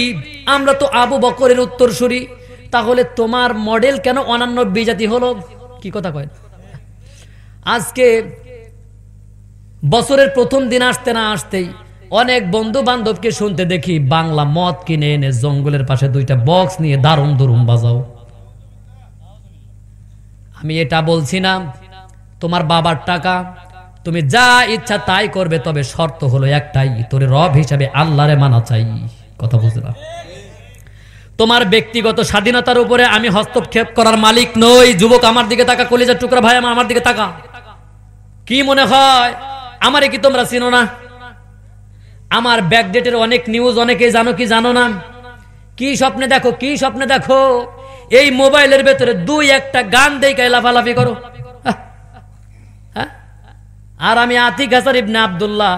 আমরা তো আবু বকরের উত্তরসূরি তাহলে তোমার মডেল কেন অনান্য বিজাতি হলো কি কথা কয় আজকে বছরের প্রথম দিন আসতে না আসতেই অনেক বন্ধু বান্ধবকে শুনতে দেখি বাংলা মদ কিনে এনে জঙ্গলের পাশে দুইটা বক্স নিয়ে দারুণ দুরুম বাজাও আমি এটা বলছি না তোমার বাবার টাকা তুমি যা ইচ্ছা তাই করবে তবে শর্ত হলো একটাই তোর রব হিসাবে আল্লাহরে মানা চাই কথা বুঝলাম তোমার ব্যক্তিগত স্বাধীনতার উপরে আমি হস্তক্ষেপ করার মালিক নই যুবক আমার দিকে তাকা কলিজার টুকরা ভাই আমার দিকে তাকা কি মনে হয় আমারে কি তোমরা চিনো না আমার ব্যাকডেটের অনেক নিউজ অনেকে জানো কি জানো না কি স্বপ্নে দেখো কি স্বপ্নে দেখো এই মোবাইলের ভেতরে দুই একটা গান দেখে লাফালাফি করো আর আমি আতিক হাসার ইবনে আবদুল্লাহ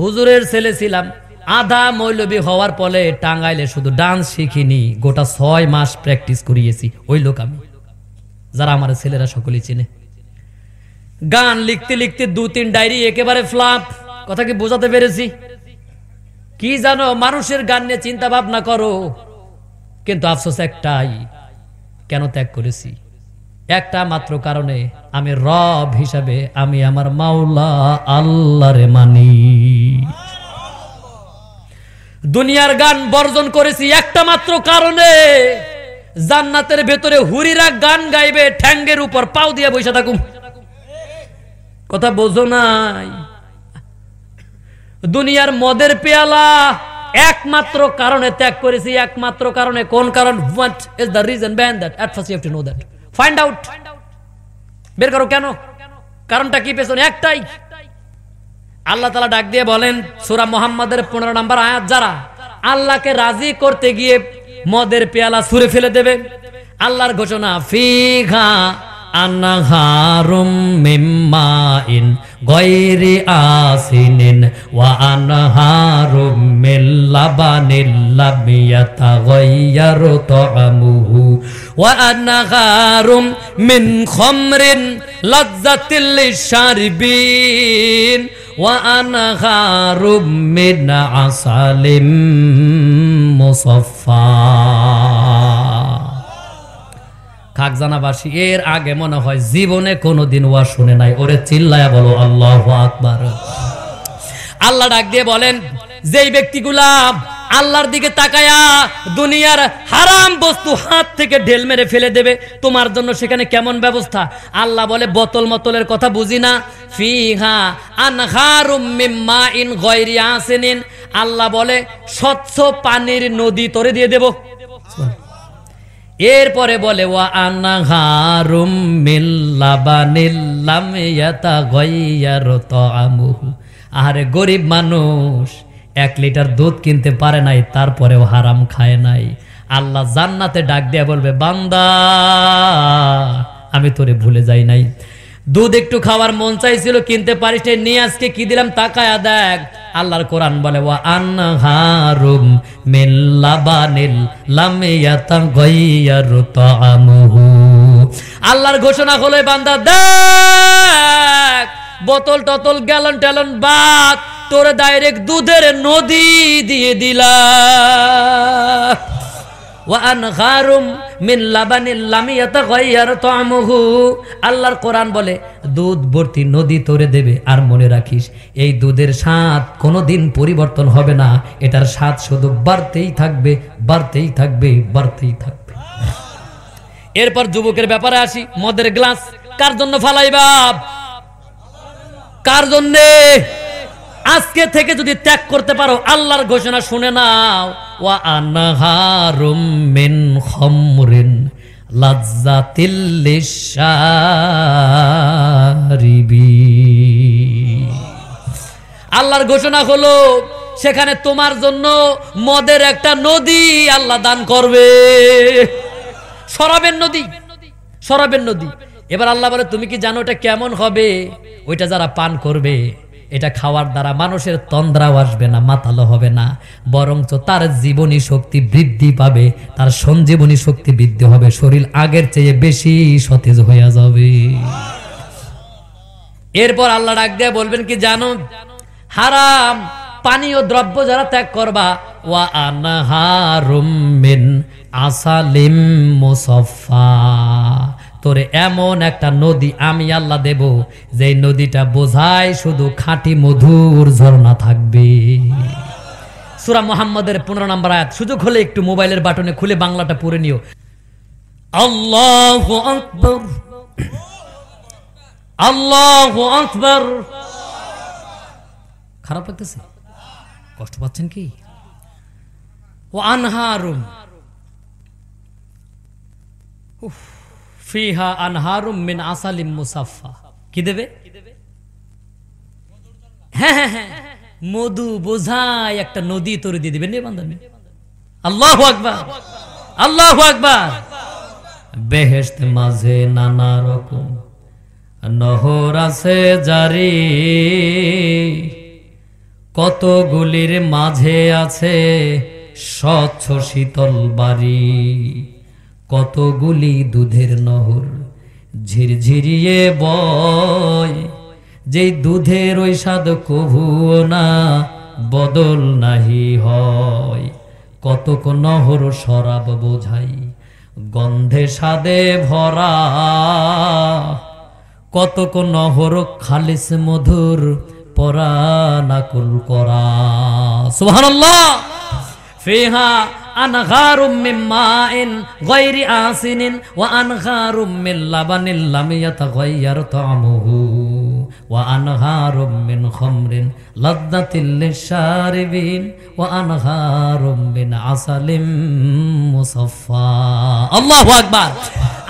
হুজুরের ছেলে ছিলাম আধা মৌলবী হওয়ার ফলে টাঙ্গাইলে শুধু ডান্স শিখিনি গোটা ছয় মাস প্র্যাকটিস করিয়েছি ওই লোক আমি যারা আমার ছেলেরা সকলেই চিনে গান লিখতে লিখতে দু তিন ডায়েরি একেবারে ফ্লাপ কথা কি বোঝাতে পেরেছি কি জানো মানুষের গান নিয়ে চিন্তা ভাবনা করো কিন্তু আফসোস একটাই কেন ত্যাগ করেছি একটা মাত্র কারণে আমি রব হিসাবে আমি আমার মাওলা আল্লাহ রে মানি দুনিয়ার গান বর্জন করেছি একটা মাত্র কারণে জান্নাতের ভেতরে হুরিরা গান গাইবে ঠ্যাঙ্গের উপর পাও দিয়ে বসে থাকুম কথা বোঝো নাই দুনিয়ার মদের পেয়ালা একমাত্র কারণে ত্যাগ করেছি একমাত্র কারণে কোন কারণ what is the reason but that at first you have to know that find out বের করো কেন কারণটা কি পেছনে একটাই আল্লাহ তালা ডাক দিয়ে বলেন সুরা মোহাম্মদের পনেরো নম্বর আয়াত যারা আল্লাহকে রাজি করতে গিয়ে মদের পেয়ালা ছুঁড়ে ফেলে দেবে আল্লাহর ঘোষণা ফিঘা আনহারুম মিম্মাইন গৈরি আসিনিন ওয়া আনহারুম লাবানিল লাম ইয়াতাগায়্যারু তাআমুহু ওয়া আনহারুম মিন খামরিন লাযযাতিল লিশারিবিন ওয়া আনহারুম মিন আসালিম মুসাফফা খাকজানাবাসী এর আগে মনে হয় জীবনে কোনোদিন ওয়া শুনে নাই ওরে চিল্লায়া বলো আল্লাহ আকবার আল্লাহ ডাক দিয়ে বলেন যেই ব্যক্তিগুলা আল্লাহর দিকে তাকায়া দুনিয়ার হারাম বস্তু হাত থেকে ঢেল মেরে ফেলে দেবে তোমার জন্য সেখানে কেমন ব্যবস্থা আল্লাহ বলে বোতল মতলের কথা বুঝি না ফিহা আনহারুম্মিম্মা ইন গৈরি আসেনিন আল্লাহ বলে স্বচ্ছ পানির নদী তরে দিয়ে দেবো এরপরে বলে ও আনা হারুম মিল্লাবানিল্লাম আরে গরিব মানুষ এক লিটার দুধ কিনতে পারে নাই তারপরেও হারাম খায় নাই আল্লাহ জান্নাতে ডাক দিয়ে বলবে বান্দা আমি তোরে ভুলে যাই নাই দুধ একটু খাওয়ার মন চাইছিল কিনতে পারিস নিয়ে আজকে কি দিলাম তাকায়া দেখ আল্লাহর কোরআন বলে ওয়া আনহারুম আল্লাহর ঘোষণা হলো বান্দা দেখ বোতল টতল গ্যালন ট্যালন বাদ তোর ডাইরেক্ট দুধের নদী দিয়ে দিলা ওয়ানগারুম মিন লাবানিল লামিয়াতা গায়্যার তা'মুহু আল্লাহর কোরআন বলে দুধ ভর্তি নদী তোরে দেবে আর মনে রাখিস এই দুধের স্বাদ কোনোদিন পরিবর্তন হবে না এটার স্বাদ শুধু বাড়তেই থাকবে বাড়তেই থাকবে বাড়তেই থাকবে এরপর যুবকের ব্যাপারে আসি মদের গ্লাস কার জন্য ফালাই বাপ কার জন্যে আজকে থেকে যদি ত্যাগ করতে পারো আল্লাহর ঘোষণা শুনে নাও ওয়া আল্লাহর ঘোষণা হলো সেখানে তোমার জন্য মদের একটা নদী আল্লাহ দান করবে সরাবের নদী সরাবের নদী এবার আল্লাহ বলে তুমি কি জানো এটা কেমন হবে ওইটা যারা পান করবে এটা খাওয়ার দ্বারা মানুষের তন্দ্রাও আসবে না মাতালো হবে না বরঞ্চ তার জীবনী শক্তি বৃদ্ধি পাবে তার সঞ্জীবনী শক্তি বৃদ্ধি হবে শরীর আগের চেয়ে বেশি সতেজ হয়ে যাবে এরপর আল্লাহ ডাক দিয়ে বলবেন কি জানো হারাম পানি ও দ্রব্য যারা ত্যাগ করবা ওয়া আনাহারুম মিন আসালিম মুসাফা তোরে এমন একটা নদী আমি আল্লাহ দেব যে নদীটা বোঝায় শুধু খাঁটি মধুর ঝর্ণা থাকবে সুরা মোহাম্মদের পনেরো নম্বর আয়াত সুযোগ হলে একটু মোবাইলের বাটনে খুলে বাংলাটা পড়ে নিও আল্লাহ আকবর আল্লাহ আকবর খারাপ লাগতেছে কষ্ট পাচ্ছেন কি ও আনহারুম উফ ফিহা আনহারুম মিন আসালিম মুসাফা কি দেবে হ্যাঁ হ্যাঁ হ্যাঁ মধু বোঝায় একটা নদী তৈরি দিয়ে দিবেন বান্ধবী আল্লাহ আকবার আল্লাহ আকবার বেহেস্ত মাঝে নানা রকম নহর আছে জারি কতগুলির মাঝে আছে স্বচ্ছ শীতল বাড়ি কতগুলি দুধের নহর ঝিরঝিরিয়ে বয় যেই দুধের ওই স্বাদ কভুও না বদল নাহি হয় কতক নহর সরাব বোঝাই গন্ধে স্বাদে ভরা কতক নহর খালিস মধুর পরা নাকুল করা সুবহানাল্লাহ ফিহা আনগারুম মিন মাইন গায়রি আসিনিন ওয়া আনগারুম মিন লাবানিল লাম ইয়াতাগায়্যার তা'মুহু وأنهار من خمر لذة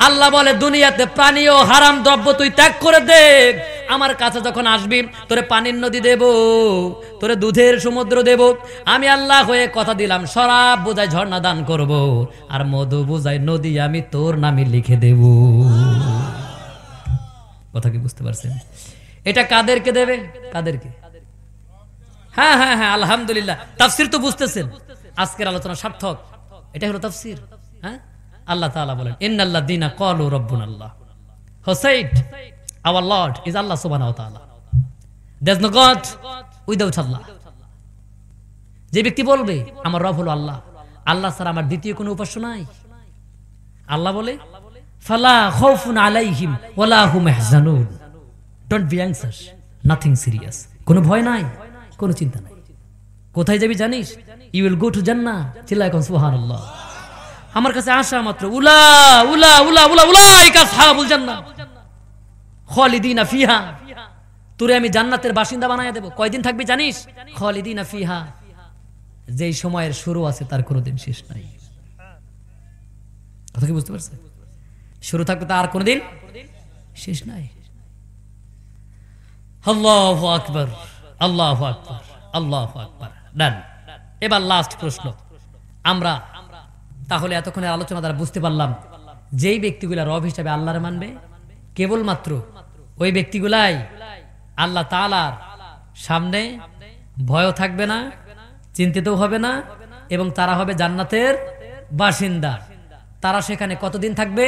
আল্লাহ বলে দুনিয়াতে প্রাণী ও হারাম দ্রব্য তুই ত্যাগ করে দে আমার কাছে যখন আসবি তোরে পানির নদী দেব তোরে দুধের সমুদ্র দেব আমি আল্লাহ হয়ে কথা দিলাম শরাব বোঝায় ঝর্ণা দান করব আর মধু বোঝায় নদী আমি তোর নামে লিখে দেব কথা কি বুঝতে পারছেন এটা কাদেরকে দেবে কাদেরকে হ্যাঁ হ্যাঁ হ্যাঁ আলহামদুলিল্লাহ তাফসির তো বুঝতেছেন আজকের আলোচনা সার্থক এটা হলো তাফসির হ্যাঁ আল্লাহ তাআলা বলেন ইন্নাল্লাহ দিনা কলু রব্বুন আল্লাহ হোসাইট আওয়ার লর্ড ইজ আল্লাহ সুবহানাহু ওয়া তাআলা there no god without Allah যে ব্যক্তি বলবে আমার রব হলো আল্লাহ আল্লাহ ছাড়া আমার দ্বিতীয় কোনো উপাস্য নাই আল্লাহ বলে ফালা খাউফুন আলাইহিম ওয়ালা হুম ইয়াহজানুন ডোন্ট বি অ্যাংসার নাথিং সিরিয়াস কোনো ভয় নাই কোনো চিন্তা নাই কোথায় যাবি জানিস ইউ উইল গো টু জান্না চিল্লা এখন সুহান আমার কাছে আসা মাত্র উলা উলা উলা উলা উলাই কাজ হাবুল জান্না খালিদিনা ফিহা তোরে আমি জান্নাতের বাসিন্দা বানায় দেব কয়দিন থাকবি জানিস খালিদিনা ফিহা যেই সময়ের শুরু আছে তার কোনোদিন শেষ নাই কথা কি বুঝতে পারছে শুরু থাকবে তার কোনোদিন শেষ নাই আল্লাহ আকবর আল্লাহ আকবর আল্লাহ আকবর ডান এবার লাস্ট প্রশ্ন আমরা তাহলে এতক্ষণের আলোচনা দ্বারা বুঝতে পারলাম যেই ব্যক্তিগুলা রব হিসাবে আল্লাহর মানবে কেবলমাত্র ওই ব্যক্তিগুলাই আল্লাহ তালার সামনে ভয়ও থাকবে না চিন্তিতও হবে না এবং তারা হবে জান্নাতের বাসিন্দা তারা সেখানে কতদিন থাকবে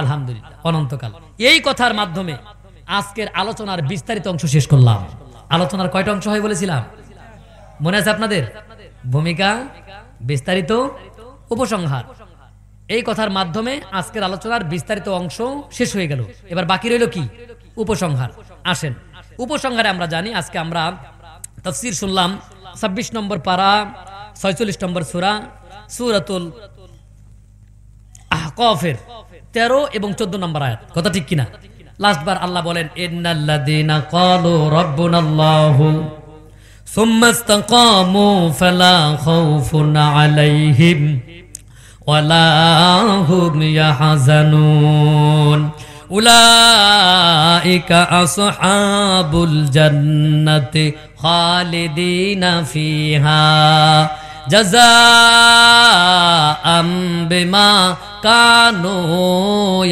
আলহামদুলিল্লাহ অনন্তকাল এই কথার মাধ্যমে আজকের আলোচনার বিস্তারিত অংশ শেষ করলাম আলোচনার কয়টা অংশ হয় বলেছিলাম মনে আছে আপনাদের ভূমিকা বিস্তারিত উপসংহার এই কথার মাধ্যমে আজকের আলোচনার বিস্তারিত অংশ শেষ হয়ে গেল এবার বাকি রইল কি উপসংহার আসেন উপসংহারে আমরা জানি আজকে আমরা তফসির শুনলাম ছাব্বিশ নম্বর পারা ছয়চল্লিশ নম্বর সুরা সুরাতুল কফের তেরো এবং চোদ্দ নম্বর আয়াত কথা ঠিক কিনা লাস্টবার আল্লাহ বলেন ইন্নাল্লাযীনা ক্বালু রাব্বুনাল্লাহু সুম্মা ইসতাকামু ফালা খাউফুন আলাইহিম ওয়ালা হুম ইয়াহজানুন উলাইকা আসহাবুল জান্নাতি খালিদিনা ফিহা جزاء بما كانوا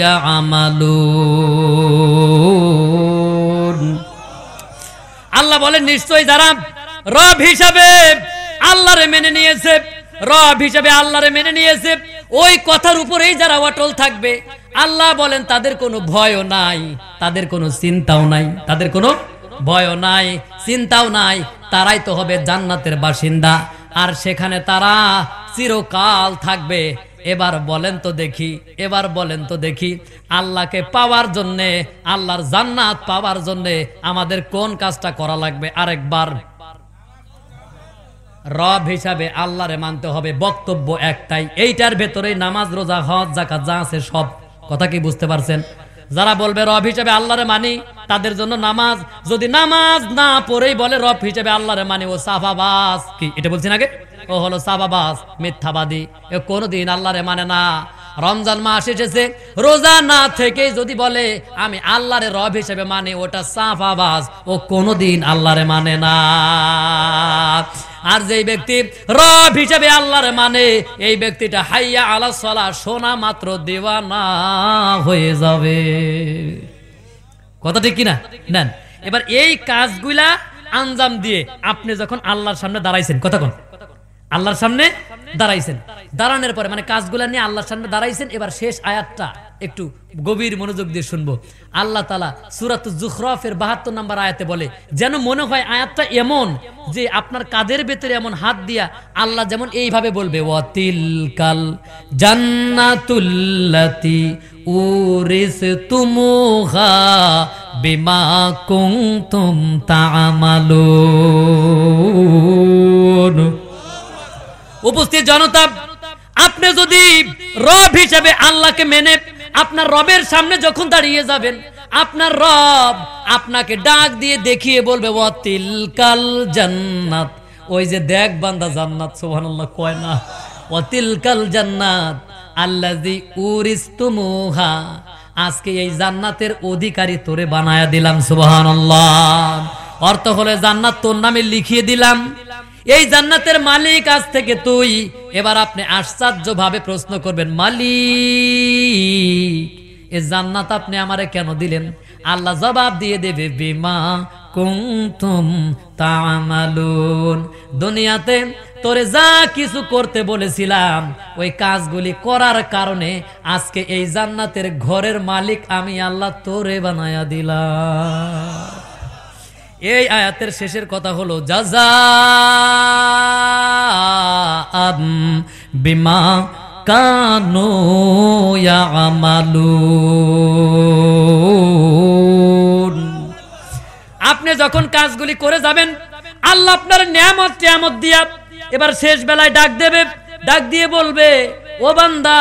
يعملون আল্লাহ বলেন নিশ্চয় যারা রব হিসাবে আল্লাহরে মেনে নিয়েছে রব হিসাবে আল্লাহরে মেনে নিয়েছে ওই কথার উপরেই যারা অটল থাকবে আল্লাহ বলেন তাদের কোনো ভয়ও নাই তাদের কোনো চিন্তাও নাই তাদের কোনো ভয়ও নাই চিন্তাও নাই তারাই তো হবে জান্নাতের বাসিন্দা আর সেখানে তারা চিরকাল থাকবে এবার বলেন তো দেখি এবার বলেন তো দেখি আল্লাহকে পাওয়ার জন্যে আল্লাহর জান্নাত পাওয়ার জন্যে আমাদের কোন কাজটা করা লাগবে আরেকবার রব হিসাবে আল্লাহরে মানতে হবে বক্তব্য একটাই এইটার ভেতরে নামাজ রোজা হজ জাকাত যা আছে সব কথা কি বুঝতে পারছেন যারা বলবে রব হিসেবে আল্লাহরে মানি তাদের জন্য নামাজ যদি নামাজ না পড়েই বলে রব হিসেবে আল্লাহরে মানি ও সাফাবাস কি এটা বলছি নাকি ও হলো সাফাবাস মিথ্যাবাদী এ কোনোদিন আল্লাহরে মানে না রমজান মাস এসেছে রোজা না থেকে যদি বলে আমি আল্লাহরে রব হিসেবে মানে ওটা সাফাবাজ ও কোনোদিন আল্লাহরে মানে না আর যেই ব্যক্তি রব হিসেবে আল্লাহরে মানে এই ব্যক্তিটা হাইয়া আলা সলা সোনা মাত্র দেওয়ানা হয়ে যাবে কথা ঠিক কিনা নেন এবার এই কাজগুলা আঞ্জাম দিয়ে আপনি যখন আল্লাহর সামনে দাঁড়াইছেন কথা কোন আল্লাহর সামনে দাঁড়াইছেন দাঁড়ানোর পরে মানে কাজগুলা নিয়ে আল্লাহর সামনে দাঁড়াইছেন এবার শেষ আয়াতটা একটু গভীর মনোযোগ দিয়ে শুনবো আল্লাহ তালা সুরাত জুখরফের বাহাত্তর নম্বর আয়াতে বলে যেন মনে হয় আয়াতটা এমন যে আপনার কাদের ভেতরে এমন হাত দিয়া আল্লাহ যেমন এইভাবে বলবে ওয়াতিল কাল জান্নাতুল্লাতি উরিস তুমুহা বিমা কুনতুম তা'মালুন উপস্থিত জনতা আপনি যদি রব হিসাবে আল্লাহকে মেনে আপনার রবের সামনে যখন দাঁড়িয়ে যাবেন আপনার রব আপনাকে ডাক দিয়ে দেখিয়ে বলবে ও তিলকাল জান্নাত ওই যে দেখ বান্দা জান্নাত সুবহানাল্লাহ কয় না ও তিলকাল জান্নাত আল্লাজি উরিস্তুমুহা আজকে এই জান্নাতের অধিকারী তোরে বানায়া দিলাম সুবহানাল্লাহ অর্থ হলে জান্নাত তোর নামে লিখিয়ে দিলাম এই জান্নাতের মালিক আজ থেকে তুই এবার আপনি আশ্চর্য ভাবে প্রশ্ন করবেন মালিক এ জান্নাত আপনি আমারে কেন দিলেন আল্লাহ জবাব দিয়ে দেবে বিমা কুমতুম তামালুন দুনিয়াতে তোরে যা কিছু করতে বলেছিলাম ওই কাজগুলি করার কারণে আজকে এই জান্নাতের ঘরের মালিক আমি আল্লাহ তোরে বানায়া দিলাম এই আয়াতের শেষের কথা হলো বিমা কানো আমালু আপনি যখন কাজগুলি করে যাবেন আল্লাহ আপনার নিয়ামত টিয়ামত দিয়া এবার শেষ বেলায় ডাক দেবে ডাক দিয়ে বলবে ও বান্দা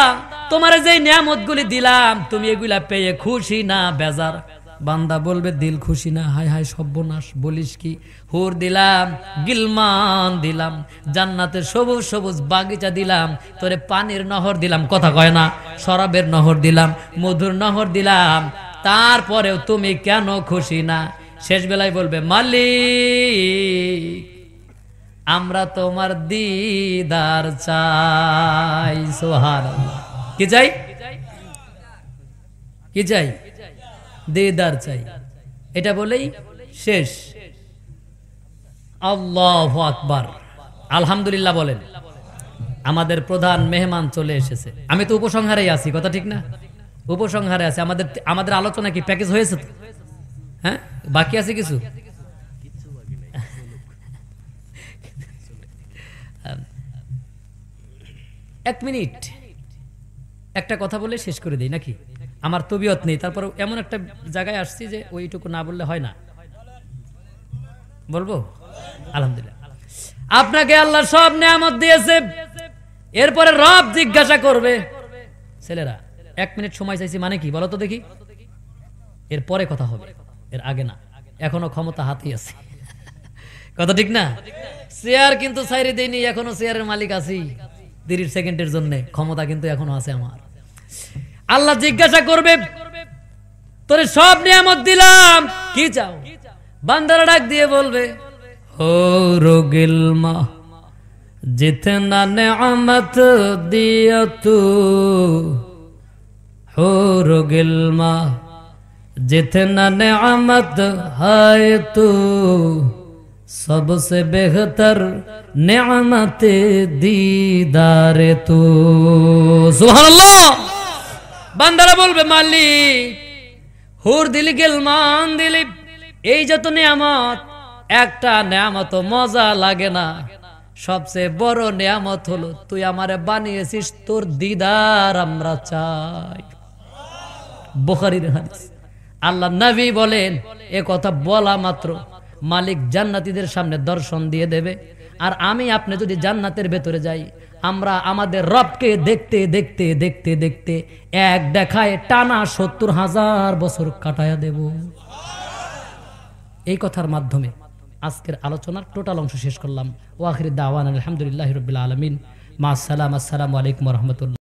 তোমার যে নিয়ামত গুলি দিলাম তুমি এগুলা পেয়ে খুশি না বেজার বান্দা বলবে দিল খুশি না হায় হায় সর্বনাশ বলিস কি হুর দিলাম গিলমান দিলাম জান্নাতে সবুজ সবুজ বাগিচা দিলাম তোরে পানির নহর দিলাম কথা কয় না শরাবের নহর দিলাম মধুর নহর দিলাম তারপরেও তুমি কেন খুশি না শেষ বেলায় বলবে মালিক আমরা তোমার দিদার চাই সোহার কি চাই কি চাই দেদার চাই এটা বলেই শেষ আল্লাহ আকবার আলহামদুলিল্লাহ বলেন আমাদের প্রধান মেহমান চলে এসেছে আমি তো উপসংহারেই আছি কথা ঠিক না উপসংহারে আছে আমাদের আমাদের আলোচনা কি প্যাকেজ হয়েছে তো হ্যাঁ বাকি আছে কিছু এক মিনিট একটা কথা বলে শেষ করে দিই নাকি আমার তবিয়ত নেই তারপর এমন একটা জায়গায় আসছি যে ওইটুকু না বললে হয় না বলবো আলহামদুলিল্লাহ আপনাকে আল্লাহ সব নিয়ামত দিয়েছে এরপরে রব জিজ্ঞাসা করবে ছেলেরা এক মিনিট সময় চাইছি মানে কি বলো তো দেখি এর পরে কথা হবে এর আগে না এখনো ক্ষমতা হাতেই আছে কথা ঠিক না চেয়ার কিন্তু সাইরে দেয়নি এখনো চেয়ারের মালিক আছি তিরিশ সেকেন্ডের জন্য ক্ষমতা কিন্তু এখনো আছে আমার আল্লাহ জিজ্ঞাসা করবে তোরে সব নিয়ামত দিলাম কি চাও বান্দারা ডাক দিয়ে বলবে ও রোগিল মা জিতনা নেয়ামত দিয়া দিয়তু হো রোগিল মা জিতনা নেয়ামত হায় তু সবসে বেহতর নেয়ামত দিদারে তু সুবহানাল্লাহ বান্দারা বলবে মালিক হুর দিলি মান দিলি এই যত নিয়ামত একটা নিয়ামত মজা লাগে না সবচেয়ে বড় নিয়ামত হলো তুই আমারে বানিয়েছিস তোর দিদার আমরা চাই বোখারির হাদিস আল্লাহ নবী বলেন এ কথা বলা মাত্র মালিক জান্নাতীদের সামনে দর্শন দিয়ে দেবে আর আমি আপনি যদি জান্নাতের ভেতরে যাই আমরা আমাদের রবকে দেখতে দেখতে দেখতে দেখতে এক দেখায় টানা সত্তর হাজার বছর কাটায়া দেব এই কথার মাধ্যমে আজকের আলোচনার টোটাল অংশ শেষ করলাম ওয়াহির দাওয়ান আলহামদুলিল্লাহ রবিল্লা আলমিন মা আসসালাম আসসালামু আলাইকুম রহমতুল্লাহ